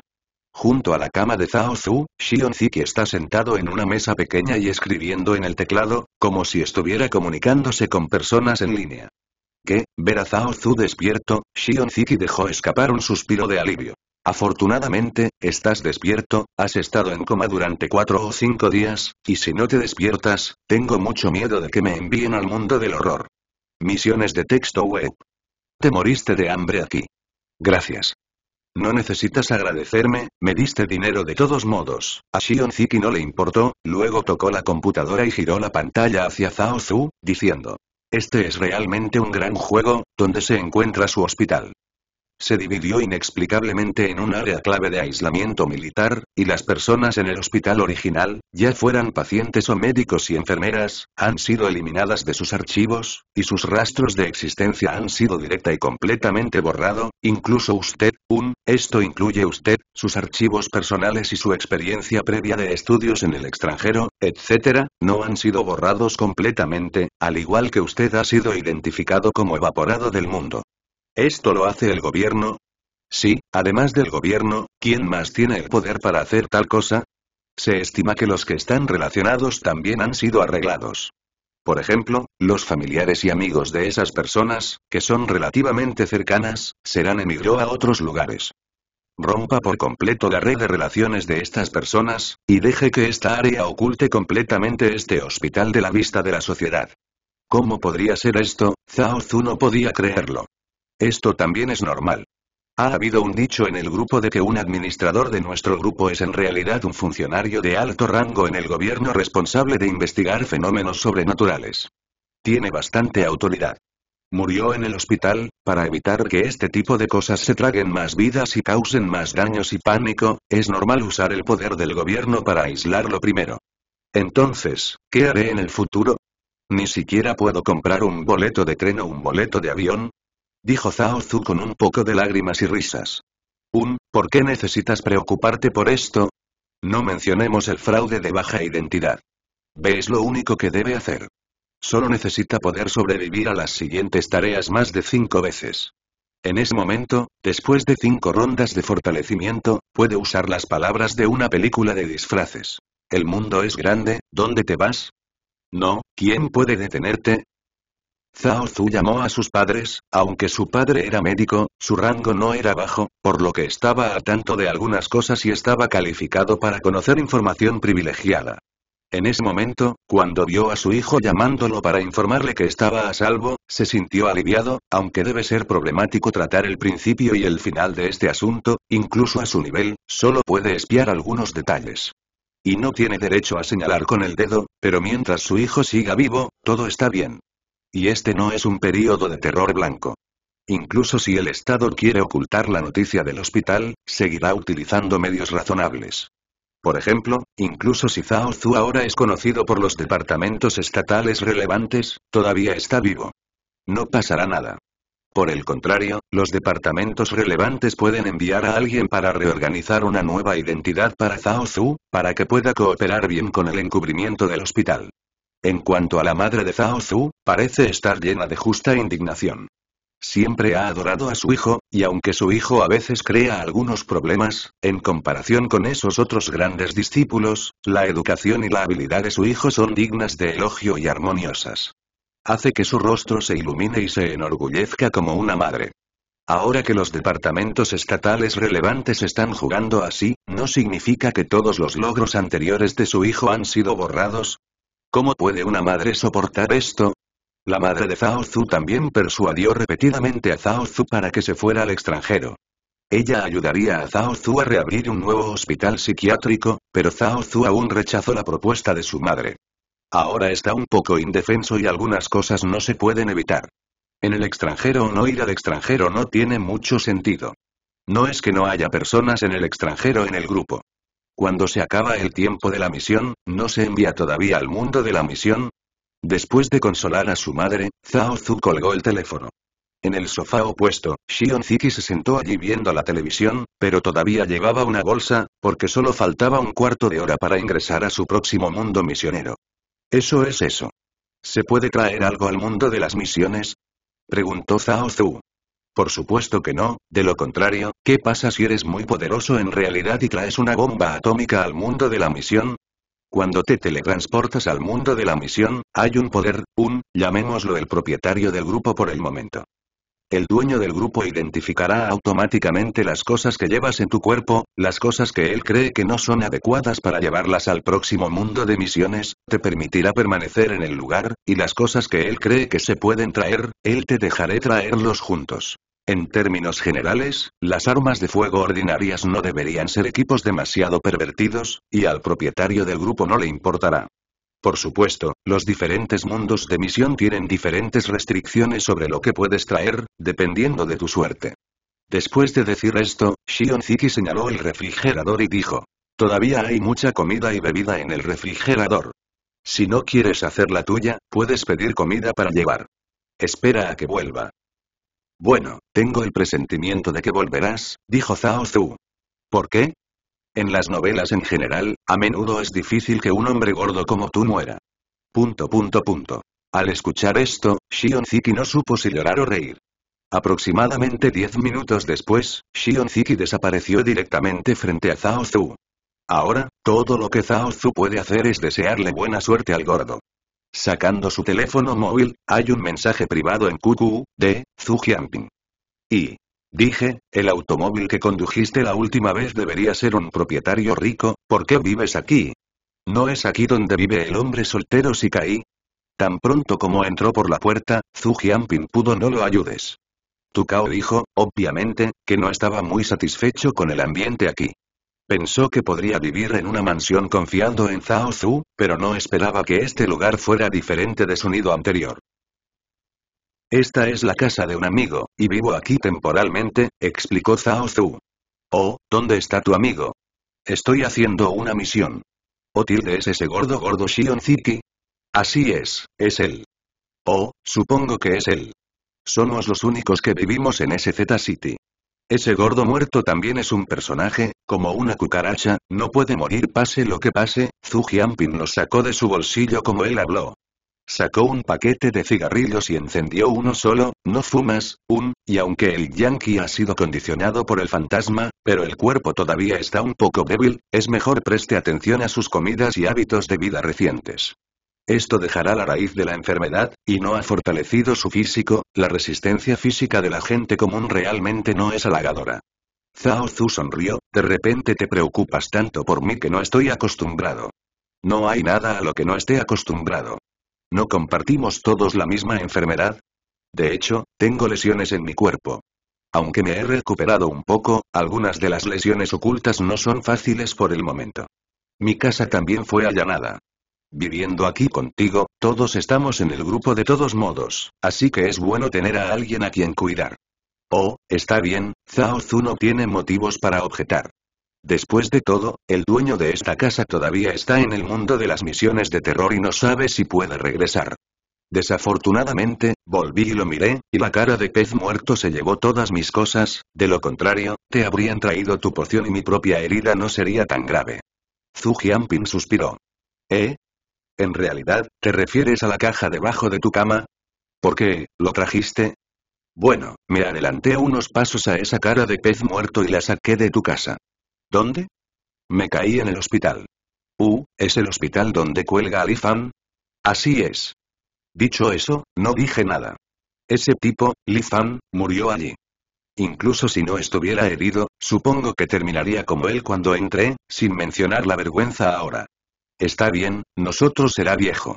Junto a la cama de Zhao Zhu, Shion Ziki está sentado en una mesa pequeña y escribiendo en el teclado, como si estuviera comunicándose con personas en línea. Que, ver a Zhao Zhu despierto, Shion dejó escapar un suspiro de alivio. Afortunadamente, estás despierto, has estado en coma durante cuatro o cinco días, y si no te despiertas, tengo mucho miedo de que me envíen al mundo del horror. Misiones de texto web. Te moriste de hambre aquí. Gracias. No necesitas agradecerme, me diste dinero de todos modos. A Shion Ziki no le importó, luego tocó la computadora y giró la pantalla hacia Zhao Zhu, diciendo. Este es realmente un gran juego, donde se encuentra su hospital se dividió inexplicablemente en un área clave de aislamiento militar, y las personas en el hospital original, ya fueran pacientes o médicos y enfermeras, han sido eliminadas de sus archivos, y sus rastros de existencia han sido directa y completamente borrado, incluso usted, un, esto incluye usted, sus archivos personales y su experiencia previa de estudios en el extranjero, etc., no han sido borrados completamente, al igual que usted ha sido identificado como evaporado del mundo. ¿Esto lo hace el gobierno? Sí, además del gobierno, ¿quién más tiene el poder para hacer tal cosa? Se estima que los que están relacionados también han sido arreglados. Por ejemplo, los familiares y amigos de esas personas, que son relativamente cercanas, serán emigró a otros lugares. Rompa por completo la red de relaciones de estas personas, y deje que esta área oculte completamente este hospital de la vista de la sociedad. ¿Cómo podría ser esto? Zhao Zhu no podía creerlo. Esto también es normal. Ha habido un dicho en el grupo de que un administrador de nuestro grupo es en realidad un funcionario de alto rango en el gobierno responsable de investigar fenómenos sobrenaturales. Tiene bastante autoridad. Murió en el hospital, para evitar que este tipo de cosas se traguen más vidas y causen más daños y pánico, es normal usar el poder del gobierno para aislarlo primero. Entonces, ¿qué haré en el futuro? Ni siquiera puedo comprar un boleto de tren o un boleto de avión, Dijo Zhao Zhu con un poco de lágrimas y risas. Un, ¿por qué necesitas preocuparte por esto? No mencionemos el fraude de baja identidad. Ves lo único que debe hacer. Solo necesita poder sobrevivir a las siguientes tareas más de cinco veces. En ese momento, después de cinco rondas de fortalecimiento, puede usar las palabras de una película de disfraces. El mundo es grande, ¿dónde te vas? No, ¿quién puede detenerte? Zhao Zhu llamó a sus padres, aunque su padre era médico, su rango no era bajo, por lo que estaba a tanto de algunas cosas y estaba calificado para conocer información privilegiada. En ese momento, cuando vio a su hijo llamándolo para informarle que estaba a salvo, se sintió aliviado, aunque debe ser problemático tratar el principio y el final de este asunto, incluso a su nivel, solo puede espiar algunos detalles. Y no tiene derecho a señalar con el dedo, pero mientras su hijo siga vivo, todo está bien. Y este no es un periodo de terror blanco. Incluso si el Estado quiere ocultar la noticia del hospital, seguirá utilizando medios razonables. Por ejemplo, incluso si Zhao Zhu ahora es conocido por los departamentos estatales relevantes, todavía está vivo. No pasará nada. Por el contrario, los departamentos relevantes pueden enviar a alguien para reorganizar una nueva identidad para Zhao Zhu, para que pueda cooperar bien con el encubrimiento del hospital. En cuanto a la madre de Zhao Zhu, parece estar llena de justa indignación. Siempre ha adorado a su hijo, y aunque su hijo a veces crea algunos problemas, en comparación con esos otros grandes discípulos, la educación y la habilidad de su hijo son dignas de elogio y armoniosas. Hace que su rostro se ilumine y se enorgullezca como una madre. Ahora que los departamentos estatales relevantes están jugando así, ¿no significa que todos los logros anteriores de su hijo han sido borrados? ¿Cómo puede una madre soportar esto? La madre de Zhao Zhu también persuadió repetidamente a Zhao Zhu para que se fuera al extranjero. Ella ayudaría a Zhao Zhu a reabrir un nuevo hospital psiquiátrico, pero Zhao Zhu aún rechazó la propuesta de su madre. Ahora está un poco indefenso y algunas cosas no se pueden evitar. En el extranjero o no ir al extranjero no tiene mucho sentido. No es que no haya personas en el extranjero en el grupo. Cuando se acaba el tiempo de la misión, ¿no se envía todavía al mundo de la misión? Después de consolar a su madre, Zhao Zhu colgó el teléfono. En el sofá opuesto, Shion Ziki se sentó allí viendo la televisión, pero todavía llevaba una bolsa, porque solo faltaba un cuarto de hora para ingresar a su próximo mundo misionero. Eso es eso. ¿Se puede traer algo al mundo de las misiones? Preguntó Zhao Zhu. Por supuesto que no, de lo contrario, ¿qué pasa si eres muy poderoso en realidad y traes una bomba atómica al mundo de la misión? Cuando te teletransportas al mundo de la misión, hay un poder, un, llamémoslo el propietario del grupo por el momento. El dueño del grupo identificará automáticamente las cosas que llevas en tu cuerpo, las cosas que él cree que no son adecuadas para llevarlas al próximo mundo de misiones, te permitirá permanecer en el lugar, y las cosas que él cree que se pueden traer, él te dejará traerlos juntos. En términos generales, las armas de fuego ordinarias no deberían ser equipos demasiado pervertidos, y al propietario del grupo no le importará. Por supuesto, los diferentes mundos de misión tienen diferentes restricciones sobre lo que puedes traer, dependiendo de tu suerte. Después de decir esto, Shion Ziki señaló el refrigerador y dijo, Todavía hay mucha comida y bebida en el refrigerador. Si no quieres hacer la tuya, puedes pedir comida para llevar. Espera a que vuelva. Bueno, tengo el presentimiento de que volverás, dijo Zhao Zhu. ¿Por qué? En las novelas en general, a menudo es difícil que un hombre gordo como tú muera. Punto punto punto. Al escuchar esto, Shion Ziki no supo si llorar o reír. Aproximadamente diez minutos después, Shion Ziki desapareció directamente frente a Zhao Zhu. Ahora, todo lo que Zhao Zhu puede hacer es desearle buena suerte al gordo. Sacando su teléfono móvil, hay un mensaje privado en QQ, de, Zhu Jianping. Y, Dije, el automóvil que condujiste la última vez debería ser un propietario rico, ¿por qué vives aquí? ¿No es aquí donde vive el hombre soltero si caí? Tan pronto como entró por la puerta, Zhu Jianping pudo no lo ayudes. Cao dijo, obviamente, que no estaba muy satisfecho con el ambiente aquí. Pensó que podría vivir en una mansión confiando en Zhao Zhu, pero no esperaba que este lugar fuera diferente de su nido anterior. Esta es la casa de un amigo, y vivo aquí temporalmente, explicó Zhao Zhu. Oh, ¿dónde está tu amigo? Estoy haciendo una misión. ¿O oh, tilde es ese gordo gordo Shion Ziki? Así es, es él. Oh, supongo que es él. Somos los únicos que vivimos en ese Zeta City. Ese gordo muerto también es un personaje, como una cucaracha, no puede morir pase lo que pase, Zhu Jianping lo sacó de su bolsillo como él habló. Sacó un paquete de cigarrillos y encendió uno solo, no fumas, un, y aunque el yankee ha sido condicionado por el fantasma, pero el cuerpo todavía está un poco débil, es mejor preste atención a sus comidas y hábitos de vida recientes. Esto dejará la raíz de la enfermedad, y no ha fortalecido su físico, la resistencia física de la gente común realmente no es halagadora. Zhao Zhu sonrió, de repente te preocupas tanto por mí que no estoy acostumbrado. No hay nada a lo que no esté acostumbrado. ¿No compartimos todos la misma enfermedad? De hecho, tengo lesiones en mi cuerpo. Aunque me he recuperado un poco, algunas de las lesiones ocultas no son fáciles por el momento. Mi casa también fue allanada viviendo aquí contigo, todos estamos en el grupo de todos modos, así que es bueno tener a alguien a quien cuidar. Oh, está bien, Zhao Zhu no tiene motivos para objetar. Después de todo, el dueño de esta casa todavía está en el mundo de las misiones de terror y no sabe si puede regresar. Desafortunadamente, volví y lo miré, y la cara de pez muerto se llevó todas mis cosas, de lo contrario, te habrían traído tu porción y mi propia herida no sería tan grave. Zhu Jianping suspiró. ¿Eh? ¿En realidad, te refieres a la caja debajo de tu cama? ¿Por qué, lo trajiste? Bueno, me adelanté unos pasos a esa cara de pez muerto y la saqué de tu casa. ¿Dónde? Me caí en el hospital. Uh, ¿es el hospital donde cuelga Lifan?» Así es. Dicho eso, no dije nada. Ese tipo, Li Fan, murió allí. Incluso si no estuviera herido, supongo que terminaría como él cuando entré, sin mencionar la vergüenza ahora. Está bien, nosotros será viejo.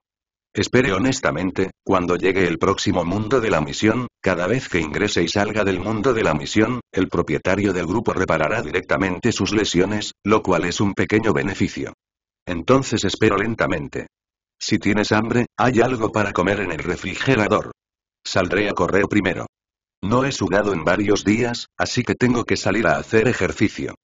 Espere honestamente, cuando llegue el próximo mundo de la misión, cada vez que ingrese y salga del mundo de la misión, el propietario del grupo reparará directamente sus lesiones, lo cual es un pequeño beneficio. Entonces espero lentamente. Si tienes hambre, hay algo para comer en el refrigerador. Saldré a correr primero. No he sudado en varios días, así que tengo que salir a hacer ejercicio.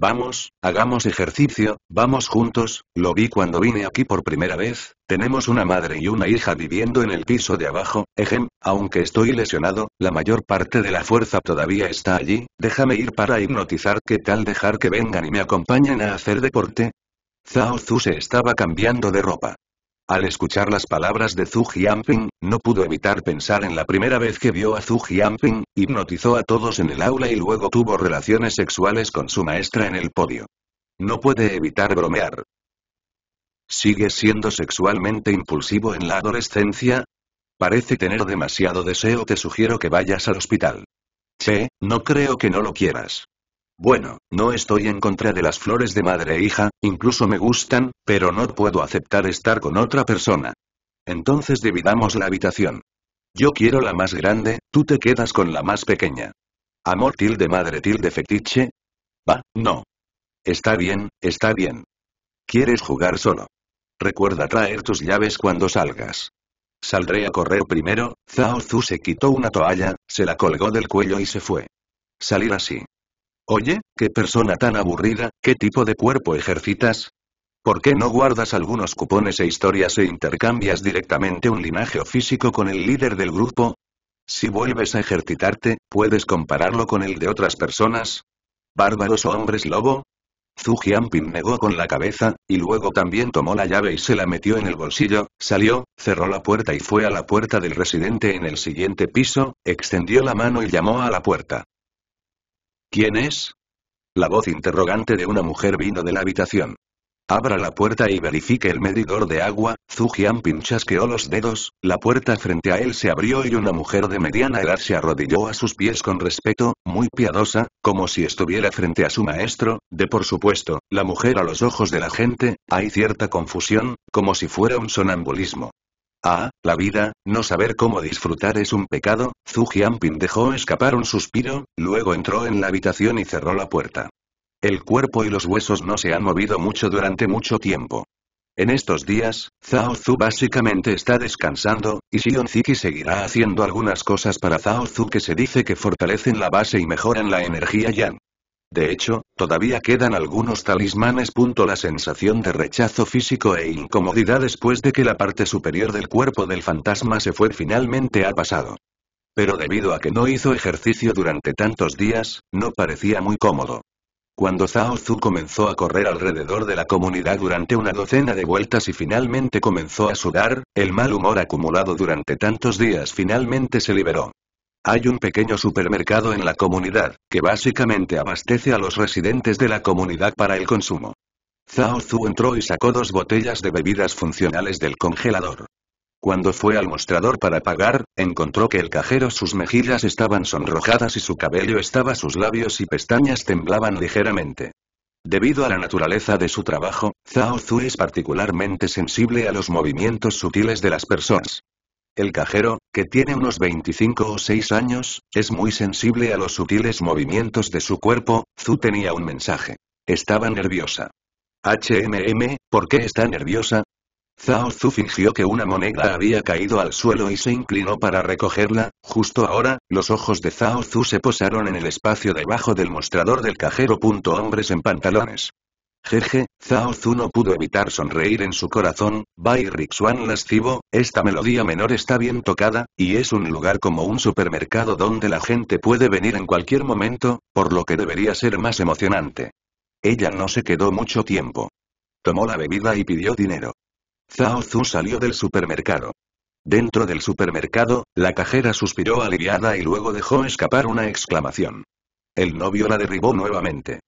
Vamos, hagamos ejercicio, vamos juntos, lo vi cuando vine aquí por primera vez, tenemos una madre y una hija viviendo en el piso de abajo, ejem, aunque estoy lesionado, la mayor parte de la fuerza todavía está allí, déjame ir para hipnotizar, ¿qué tal dejar que vengan y me acompañen a hacer deporte? Zhao Zhu se estaba cambiando de ropa. Al escuchar las palabras de Zhu Jianping, no pudo evitar pensar en la primera vez que vio a Zhu Jianping, hipnotizó a todos en el aula y luego tuvo relaciones sexuales con su maestra en el podio. No puede evitar bromear. ¿Sigue siendo sexualmente impulsivo en la adolescencia? Parece tener demasiado deseo, te sugiero que vayas al hospital. Che, no creo que no lo quieras. Bueno, no estoy en contra de las flores de madre e hija, incluso me gustan, pero no puedo aceptar estar con otra persona. Entonces dividamos la habitación. Yo quiero la más grande, tú te quedas con la más pequeña. Amor tilde madre tilde fetiche. Va, no. Está bien, está bien. ¿Quieres jugar solo? Recuerda traer tus llaves cuando salgas. Saldré a correr primero, Zhao Zhu se quitó una toalla, se la colgó del cuello y se fue. Salir así, Oye, qué persona tan aburrida, ¿qué tipo de cuerpo ejercitas? ¿Por qué no guardas algunos cupones e historias e intercambias directamente un linaje físico con el líder del grupo? Si vuelves a ejercitarte, ¿puedes compararlo con el de otras personas? ¿Bárbaros o hombres lobo? Zhu Jianping negó con la cabeza, y luego también tomó la llave y se la metió en el bolsillo, salió, cerró la puerta y fue a la puerta del residente en el siguiente piso, extendió la mano y llamó a la puerta. ¿Quién es? La voz interrogante de una mujer vino de la habitación. Abra la puerta y verifique el medidor de agua. Zujian pinchasqueó los dedos, la puerta frente a él se abrió y una mujer de mediana edad se arrodilló a sus pies con respeto, muy piadosa, como si estuviera frente a su maestro. De por supuesto, la mujer a los ojos de la gente, hay cierta confusión, como si fuera un sonambulismo. Ah, la vida, no saber cómo disfrutar es un pecado, Zhu Jianping dejó escapar un suspiro, luego entró en la habitación y cerró la puerta. El cuerpo y los huesos no se han movido mucho durante mucho tiempo. En estos días, Zhao Zhu básicamente está descansando, y Sion Ziki seguirá haciendo algunas cosas para Zhao Zhu que se dice que fortalecen la base y mejoran la energía Yang. De hecho, todavía quedan algunos talismanes. La sensación de rechazo físico e incomodidad después de que la parte superior del cuerpo del fantasma se fue finalmente ha pasado. Pero debido a que no hizo ejercicio durante tantos días, no parecía muy cómodo. Cuando Zhao Zhu comenzó a correr alrededor de la comunidad durante una docena de vueltas y finalmente comenzó a sudar, el mal humor acumulado durante tantos días finalmente se liberó. Hay un pequeño supermercado en la comunidad, que básicamente abastece a los residentes de la comunidad para el consumo. Zhao Zhu entró y sacó dos botellas de bebidas funcionales del congelador. Cuando fue al mostrador para pagar, encontró que el cajero sus mejillas estaban sonrojadas y su cabello estaba sus labios y pestañas temblaban ligeramente. Debido a la naturaleza de su trabajo, Zhao Zhu es particularmente sensible a los movimientos sutiles de las personas. El cajero, que tiene unos 25 o 6 años, es muy sensible a los sutiles movimientos de su cuerpo, Zhu tenía un mensaje. Estaba nerviosa. HMM, ¿por qué está nerviosa? Zhao Zhu fingió que una moneda había caído al suelo y se inclinó para recogerla, justo ahora, los ojos de Zhao Zu se posaron en el espacio debajo del mostrador del cajero. Hombres en pantalones. Jeje, Zhao Zhu no pudo evitar sonreír en su corazón, Bai Rixuan lascivo, esta melodía menor está bien tocada, y es un lugar como un supermercado donde la gente puede venir en cualquier momento, por lo que debería ser más emocionante. Ella no se quedó mucho tiempo. Tomó la bebida y pidió dinero. Zhao Zhu salió del supermercado. Dentro del supermercado, la cajera suspiró aliviada y luego dejó escapar una exclamación. El novio la derribó nuevamente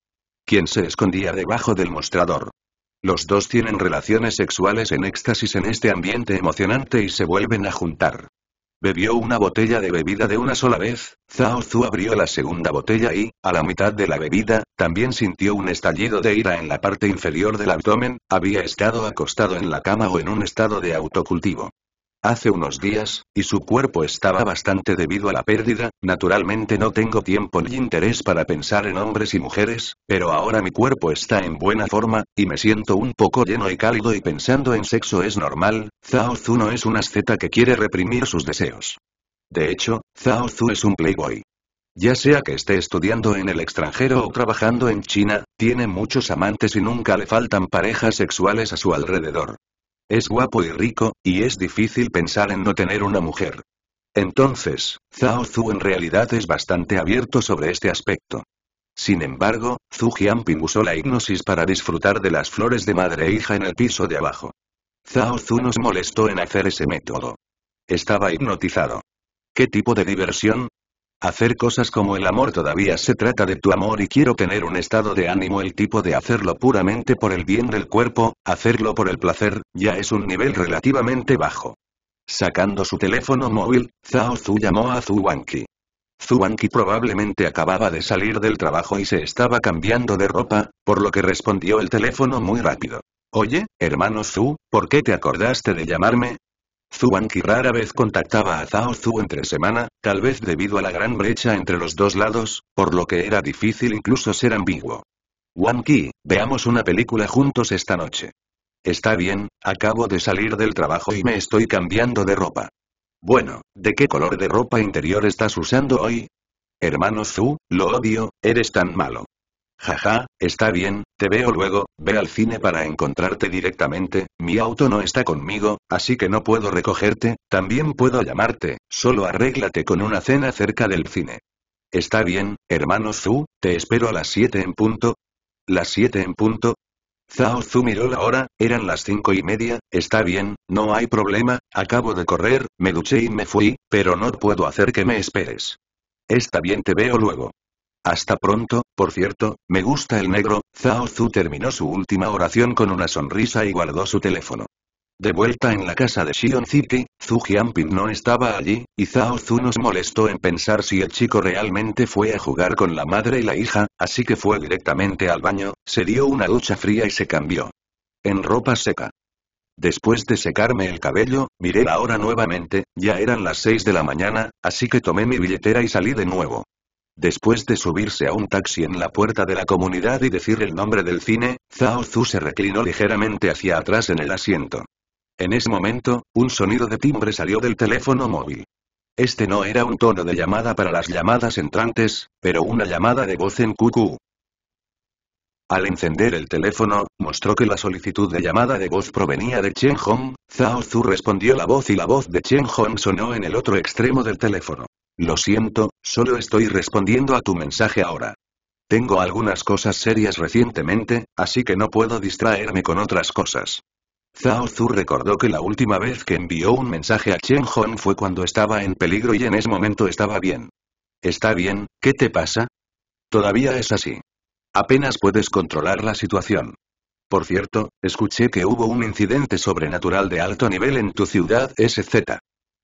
quien se escondía debajo del mostrador. Los dos tienen relaciones sexuales en éxtasis en este ambiente emocionante y se vuelven a juntar. Bebió una botella de bebida de una sola vez, Zhao Zhu abrió la segunda botella y, a la mitad de la bebida, también sintió un estallido de ira en la parte inferior del abdomen, había estado acostado en la cama o en un estado de autocultivo hace unos días, y su cuerpo estaba bastante debido a la pérdida, naturalmente no tengo tiempo ni interés para pensar en hombres y mujeres, pero ahora mi cuerpo está en buena forma, y me siento un poco lleno y cálido y pensando en sexo es normal, Zhao Zhu no es un asceta que quiere reprimir sus deseos. De hecho, Zhao Zhu es un playboy. Ya sea que esté estudiando en el extranjero o trabajando en China, tiene muchos amantes y nunca le faltan parejas sexuales a su alrededor. Es guapo y rico, y es difícil pensar en no tener una mujer. Entonces, Zhao Zhu en realidad es bastante abierto sobre este aspecto. Sin embargo, Zhu Jianping usó la hipnosis para disfrutar de las flores de madre e hija en el piso de abajo. Zhao Zhu nos molestó en hacer ese método. Estaba hipnotizado. ¿Qué tipo de diversión? Hacer cosas como el amor todavía se trata de tu amor y quiero tener un estado de ánimo el tipo de hacerlo puramente por el bien del cuerpo, hacerlo por el placer, ya es un nivel relativamente bajo. Sacando su teléfono móvil, Zhao Zhu llamó a Zhu Wanqi. Wanqi probablemente acababa de salir del trabajo y se estaba cambiando de ropa, por lo que respondió el teléfono muy rápido. Oye, hermano Zhu, ¿por qué te acordaste de llamarme? Qi rara vez contactaba a Zhao Zhu entre semana, tal vez debido a la gran brecha entre los dos lados, por lo que era difícil incluso ser ambiguo. Wang Qi, veamos una película juntos esta noche. Está bien, acabo de salir del trabajo y me estoy cambiando de ropa. Bueno, ¿de qué color de ropa interior estás usando hoy? Hermano Zhu, lo odio, eres tan malo. Jaja, está bien, te veo luego, ve al cine para encontrarte directamente, mi auto no está conmigo, así que no puedo recogerte, también puedo llamarte, solo arréglate con una cena cerca del cine. Está bien, hermano Zhu, te espero a las 7 en punto. Las 7 en punto, Zhao Zhu miró la hora, eran las cinco y media, está bien, no hay problema, acabo de correr, me duché y me fui, pero no puedo hacer que me esperes. Está bien, te veo luego. Hasta pronto, por cierto, me gusta el negro, Zhao Zhu terminó su última oración con una sonrisa y guardó su teléfono. De vuelta en la casa de Xion City, Zhu Jianping no estaba allí, y Zhao Zhu nos molestó en pensar si el chico realmente fue a jugar con la madre y la hija, así que fue directamente al baño, se dio una ducha fría y se cambió. En ropa seca. Después de secarme el cabello, miré la hora nuevamente, ya eran las 6 de la mañana, así que tomé mi billetera y salí de nuevo. Después de subirse a un taxi en la puerta de la comunidad y decir el nombre del cine, Zhao Zhu se reclinó ligeramente hacia atrás en el asiento. En ese momento, un sonido de timbre salió del teléfono móvil. Este no era un tono de llamada para las llamadas entrantes, pero una llamada de voz en QQ. Al encender el teléfono, mostró que la solicitud de llamada de voz provenía de Chen Hong, Zhao Zhu respondió la voz y la voz de Chen Hong sonó en el otro extremo del teléfono. Lo siento, solo estoy respondiendo a tu mensaje ahora. Tengo algunas cosas serias recientemente, así que no puedo distraerme con otras cosas. Zhao Zhu recordó que la última vez que envió un mensaje a Chen Hong fue cuando estaba en peligro y en ese momento estaba bien. Está bien, ¿qué te pasa? Todavía es así. Apenas puedes controlar la situación. Por cierto, escuché que hubo un incidente sobrenatural de alto nivel en tu ciudad SZ.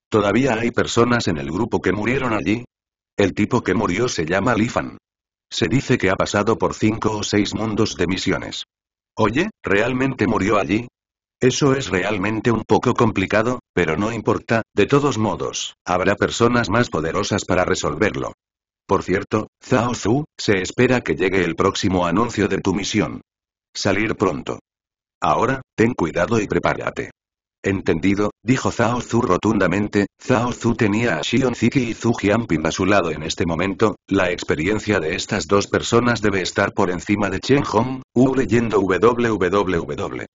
¿Todavía hay personas en el grupo que murieron allí? El tipo que murió se llama Lifan. Se dice que ha pasado por cinco o seis mundos de misiones. Oye, ¿realmente murió allí? Eso es realmente un poco complicado, pero no importa, de todos modos, habrá personas más poderosas para resolverlo. Por cierto, Zhao Zhu, se espera que llegue el próximo anuncio de tu misión. Salir pronto. Ahora, ten cuidado y prepárate. Entendido, dijo Zhao Zhu rotundamente, Zhao Zhu tenía a Xion Ziki y Zhu Jianping a su lado en este momento, la experiencia de estas dos personas debe estar por encima de Chen Hong, U leyendo www.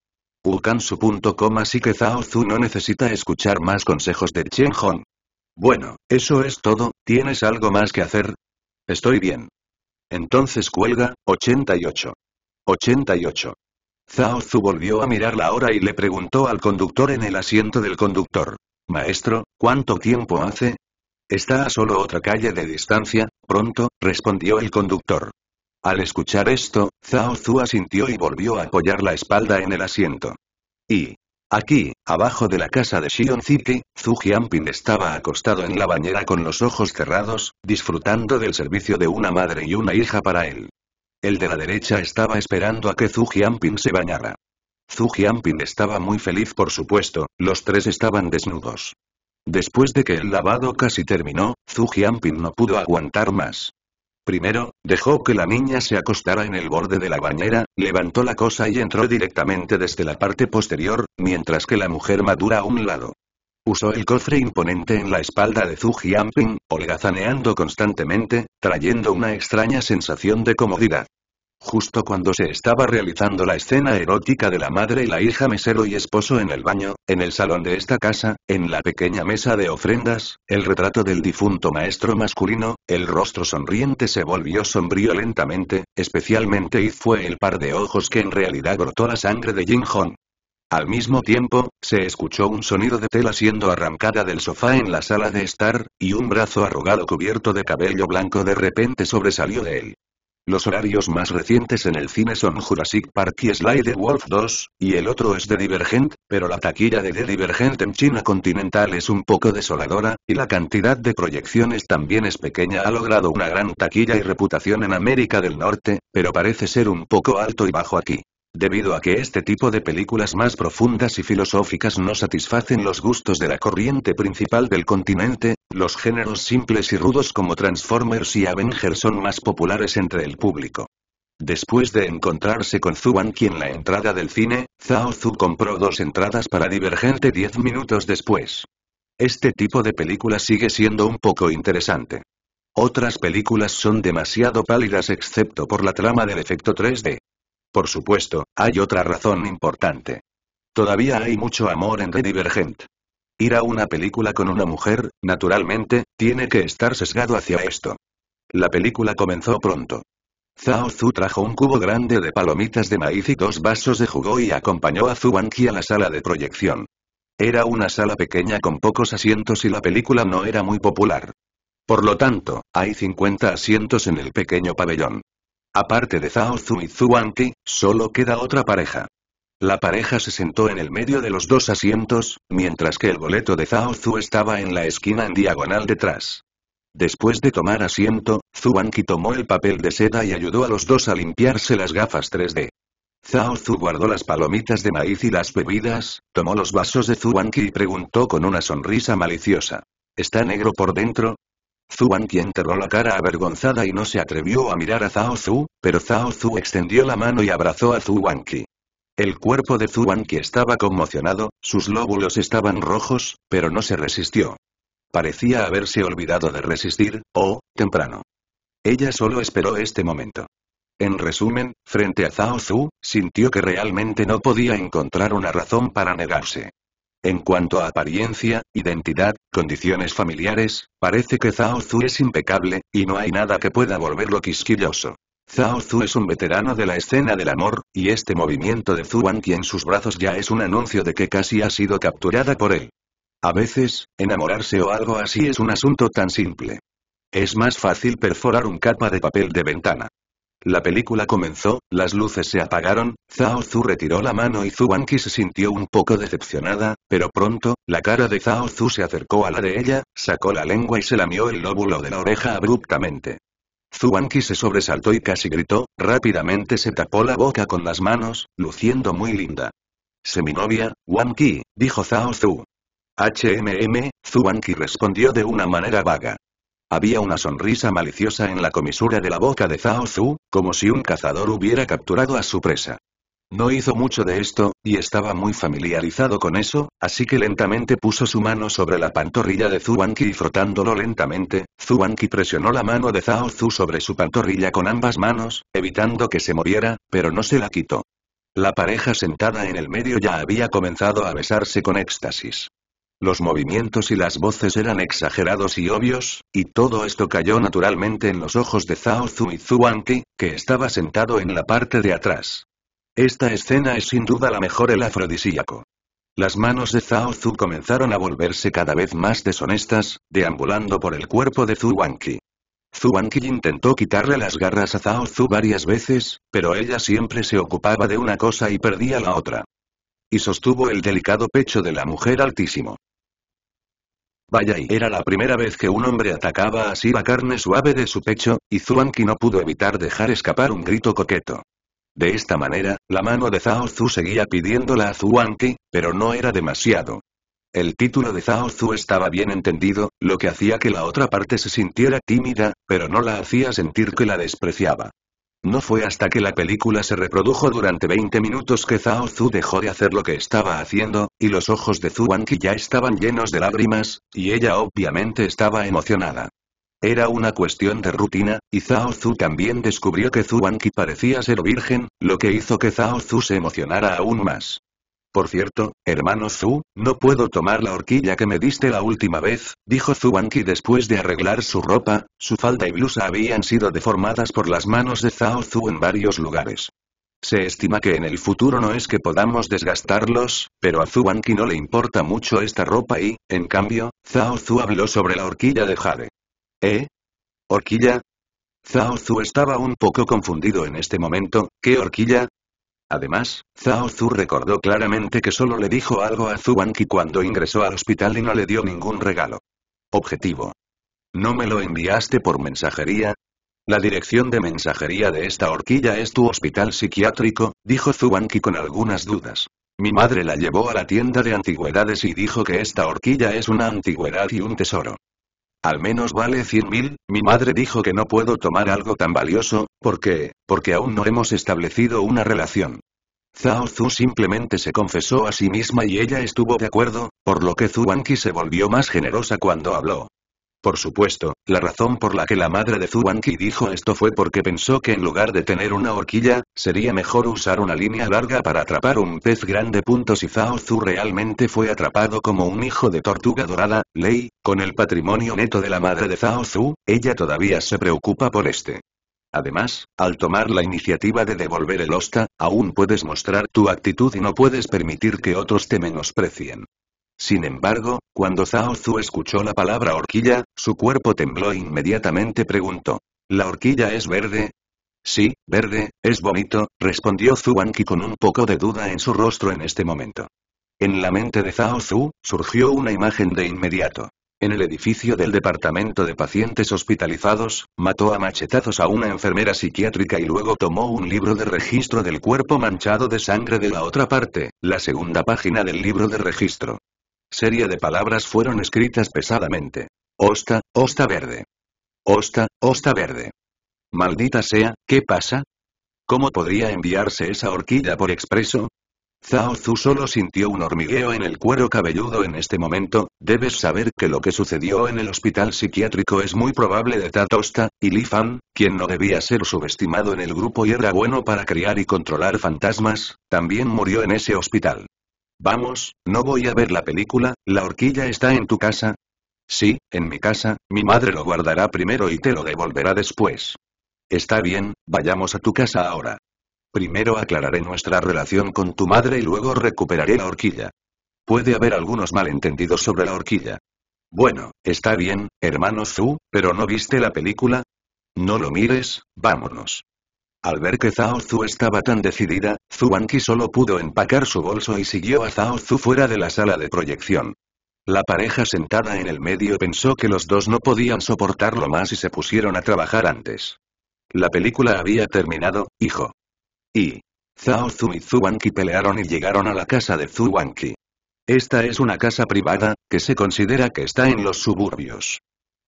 así que Zhao Zhu no necesita escuchar más consejos de Chen Hong. Bueno, eso es todo, ¿tienes algo más que hacer? Estoy bien. Entonces cuelga, 88. 88. Zhao volvió a mirar la hora y le preguntó al conductor en el asiento del conductor. Maestro, ¿cuánto tiempo hace? Está a solo otra calle de distancia, pronto, respondió el conductor. Al escuchar esto, Zhao Zhu asintió y volvió a apoyar la espalda en el asiento. Y, Aquí, abajo de la casa de Xion City, Zhu Jianping estaba acostado en la bañera con los ojos cerrados, disfrutando del servicio de una madre y una hija para él. El de la derecha estaba esperando a que Zhu se bañara. Zhu estaba muy feliz por supuesto, los tres estaban desnudos. Después de que el lavado casi terminó, Zhu no pudo aguantar más. Primero, dejó que la niña se acostara en el borde de la bañera, levantó la cosa y entró directamente desde la parte posterior, mientras que la mujer madura a un lado. Usó el cofre imponente en la espalda de Zhu Jianping, holgazaneando constantemente, trayendo una extraña sensación de comodidad. Justo cuando se estaba realizando la escena erótica de la madre y la hija mesero y esposo en el baño, en el salón de esta casa, en la pequeña mesa de ofrendas, el retrato del difunto maestro masculino, el rostro sonriente se volvió sombrío lentamente, especialmente y fue el par de ojos que en realidad brotó la sangre de Jin Hong. Al mismo tiempo, se escuchó un sonido de tela siendo arrancada del sofá en la sala de estar, y un brazo arrugado cubierto de cabello blanco de repente sobresalió de él. Los horarios más recientes en el cine son Jurassic Park y Sly Wolf 2, y el otro es The Divergent, pero la taquilla de The Divergent en China continental es un poco desoladora, y la cantidad de proyecciones también es pequeña. Ha logrado una gran taquilla y reputación en América del Norte, pero parece ser un poco alto y bajo aquí. Debido a que este tipo de películas más profundas y filosóficas no satisfacen los gustos de la corriente principal del continente, los géneros simples y rudos como Transformers y Avengers son más populares entre el público. Después de encontrarse con Ki en la entrada del cine, Zhao Zhu compró dos entradas para Divergente 10 minutos después. Este tipo de película sigue siendo un poco interesante. Otras películas son demasiado pálidas excepto por la trama del efecto 3D. Por supuesto, hay otra razón importante. Todavía hay mucho amor en The Divergent. Ir a una película con una mujer, naturalmente, tiene que estar sesgado hacia esto. La película comenzó pronto. Zhao Zhu trajo un cubo grande de palomitas de maíz y dos vasos de jugo y acompañó a Qi a la sala de proyección. Era una sala pequeña con pocos asientos y la película no era muy popular. Por lo tanto, hay 50 asientos en el pequeño pabellón. Aparte de Zhao Zhu y solo queda otra pareja. La pareja se sentó en el medio de los dos asientos, mientras que el boleto de Zhao Zhu estaba en la esquina en diagonal detrás. Después de tomar asiento, Zuanki tomó el papel de seda y ayudó a los dos a limpiarse las gafas 3D. Zhao Zhu guardó las palomitas de maíz y las bebidas, tomó los vasos de Zhuanki y preguntó con una sonrisa maliciosa. ¿Está negro por dentro? Zhuang enterró la cara avergonzada y no se atrevió a mirar a Zhao Zhu, pero Zhao Zhu extendió la mano y abrazó a Zhu El cuerpo de Zhu estaba conmocionado, sus lóbulos estaban rojos, pero no se resistió. Parecía haberse olvidado de resistir, o, temprano. Ella solo esperó este momento. En resumen, frente a Zhao Zhu, sintió que realmente no podía encontrar una razón para negarse. En cuanto a apariencia, identidad, condiciones familiares, parece que Zhao Zhu es impecable, y no hay nada que pueda volverlo quisquilloso. Zhao Zhu es un veterano de la escena del amor, y este movimiento de Zhu Wang en sus brazos ya es un anuncio de que casi ha sido capturada por él. A veces, enamorarse o algo así es un asunto tan simple. Es más fácil perforar un capa de papel de ventana. La película comenzó, las luces se apagaron, Zhao Zhu retiró la mano y Zhu se sintió un poco decepcionada, pero pronto, la cara de Zhao Zhu se acercó a la de ella, sacó la lengua y se lamió el lóbulo de la oreja abruptamente. Zhu se sobresaltó y casi gritó, rápidamente se tapó la boca con las manos, luciendo muy linda. Seminovia, Wang dijo Zhao Zhu. HMM, Zhu respondió de una manera vaga. Había una sonrisa maliciosa en la comisura de la boca de Zhao Zhu, como si un cazador hubiera capturado a su presa. No hizo mucho de esto, y estaba muy familiarizado con eso, así que lentamente puso su mano sobre la pantorrilla de Zuanqi y frotándolo lentamente, Zuanqi presionó la mano de Zhao Zhu sobre su pantorrilla con ambas manos, evitando que se moviera, pero no se la quitó. La pareja sentada en el medio ya había comenzado a besarse con éxtasis. Los movimientos y las voces eran exagerados y obvios, y todo esto cayó naturalmente en los ojos de Zhao zhu y Zhuangqi, que estaba sentado en la parte de atrás. Esta escena es sin duda la mejor el afrodisíaco. Las manos de Zhao comenzaron a volverse cada vez más deshonestas, deambulando por el cuerpo de Zhuangqi. Zhuangqi intentó quitarle las garras a Zhao varias veces, pero ella siempre se ocupaba de una cosa y perdía la otra. Y sostuvo el delicado pecho de la mujer altísimo. Vaya y era la primera vez que un hombre atacaba así la carne suave de su pecho, y Zhuangqi no pudo evitar dejar escapar un grito coqueto. De esta manera, la mano de Zhao Zhu seguía pidiéndola a Zhuangqi, pero no era demasiado. El título de Zhao Zhu estaba bien entendido, lo que hacía que la otra parte se sintiera tímida, pero no la hacía sentir que la despreciaba. No fue hasta que la película se reprodujo durante 20 minutos que Zhao Zhu dejó de hacer lo que estaba haciendo, y los ojos de Zhu ya estaban llenos de lágrimas, y ella obviamente estaba emocionada. Era una cuestión de rutina, y Zhao Zhu también descubrió que Zhu parecía ser virgen, lo que hizo que Zhao Zhu se emocionara aún más. Por cierto, hermano Zhu, no puedo tomar la horquilla que me diste la última vez, dijo Zhu después de arreglar su ropa, su falda y blusa habían sido deformadas por las manos de Zhao Zhu en varios lugares. Se estima que en el futuro no es que podamos desgastarlos, pero a Zubanqui no le importa mucho esta ropa y, en cambio, Zhao Zhu habló sobre la horquilla de Jade. ¿Eh? ¿Horquilla? Zhao Zhu estaba un poco confundido en este momento, ¿qué horquilla? Además, Zhao Zhu recordó claramente que solo le dijo algo a Zhu cuando ingresó al hospital y no le dio ningún regalo. Objetivo. ¿No me lo enviaste por mensajería? La dirección de mensajería de esta horquilla es tu hospital psiquiátrico, dijo Zhu con algunas dudas. Mi madre la llevó a la tienda de antigüedades y dijo que esta horquilla es una antigüedad y un tesoro. Al menos vale cien mil, mi madre dijo que no puedo tomar algo tan valioso, ¿por qué? porque aún no hemos establecido una relación. Zhao Zhu simplemente se confesó a sí misma y ella estuvo de acuerdo, por lo que Zhu se volvió más generosa cuando habló. Por supuesto, la razón por la que la madre de Zuanqi dijo esto fue porque pensó que en lugar de tener una horquilla, sería mejor usar una línea larga para atrapar un pez grande. Si Zhao Zhu realmente fue atrapado como un hijo de tortuga dorada, Lei, con el patrimonio neto de la madre de Zhao Zu, ella todavía se preocupa por este. Además, al tomar la iniciativa de devolver el hosta, aún puedes mostrar tu actitud y no puedes permitir que otros te menosprecien. Sin embargo, cuando Zhao Zhu escuchó la palabra horquilla, su cuerpo tembló e inmediatamente preguntó. ¿La horquilla es verde? Sí, verde, es bonito, respondió Zhu con un poco de duda en su rostro en este momento. En la mente de Zhao Zhu, surgió una imagen de inmediato. En el edificio del departamento de pacientes hospitalizados, mató a machetazos a una enfermera psiquiátrica y luego tomó un libro de registro del cuerpo manchado de sangre de la otra parte, la segunda página del libro de registro serie de palabras fueron escritas pesadamente. Osta, Osta verde. Osta, Osta verde. Maldita sea, ¿qué pasa? ¿Cómo podría enviarse esa horquilla por expreso? Zhao Zhu solo sintió un hormigueo en el cuero cabelludo en este momento, debes saber que lo que sucedió en el hospital psiquiátrico es muy probable de Tatosta, y Li Fan, quien no debía ser subestimado en el grupo y era bueno para criar y controlar fantasmas, también murió en ese hospital. Vamos, no voy a ver la película, la horquilla está en tu casa. Sí, en mi casa, mi madre lo guardará primero y te lo devolverá después. Está bien, vayamos a tu casa ahora. Primero aclararé nuestra relación con tu madre y luego recuperaré la horquilla. Puede haber algunos malentendidos sobre la horquilla. Bueno, está bien, hermano Zhu, pero ¿no viste la película? No lo mires, vámonos. Al ver que Zhao Zhu estaba tan decidida, Zuanki solo pudo empacar su bolso y siguió a Zhao Zhu fuera de la sala de proyección. La pareja sentada en el medio pensó que los dos no podían soportarlo más y se pusieron a trabajar antes. La película había terminado, hijo. Y. Zhao Zhu y Wanqi pelearon y llegaron a la casa de Wanqi. Esta es una casa privada, que se considera que está en los suburbios.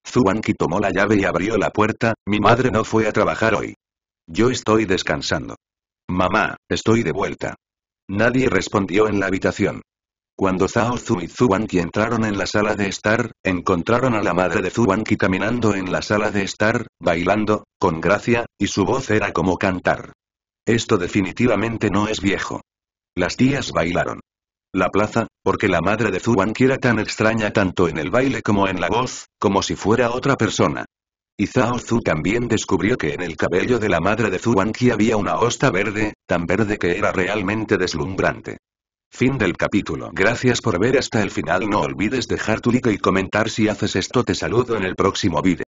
Zuanki tomó la llave y abrió la puerta, mi madre no fue a trabajar hoy. Yo estoy descansando. Mamá, estoy de vuelta. Nadie respondió en la habitación. Cuando Zhao Zhu y Ki entraron en la sala de estar, encontraron a la madre de Ki caminando en la sala de estar, bailando, con gracia, y su voz era como cantar. Esto definitivamente no es viejo. Las tías bailaron. La plaza, porque la madre de Ki era tan extraña tanto en el baile como en la voz, como si fuera otra persona. Y Zhao Zhu también descubrió que en el cabello de la madre de Zhu había una hosta verde, tan verde que era realmente deslumbrante. Fin del capítulo. Gracias por ver hasta el final. No olvides dejar tu like y comentar si haces esto. Te saludo en el próximo vídeo.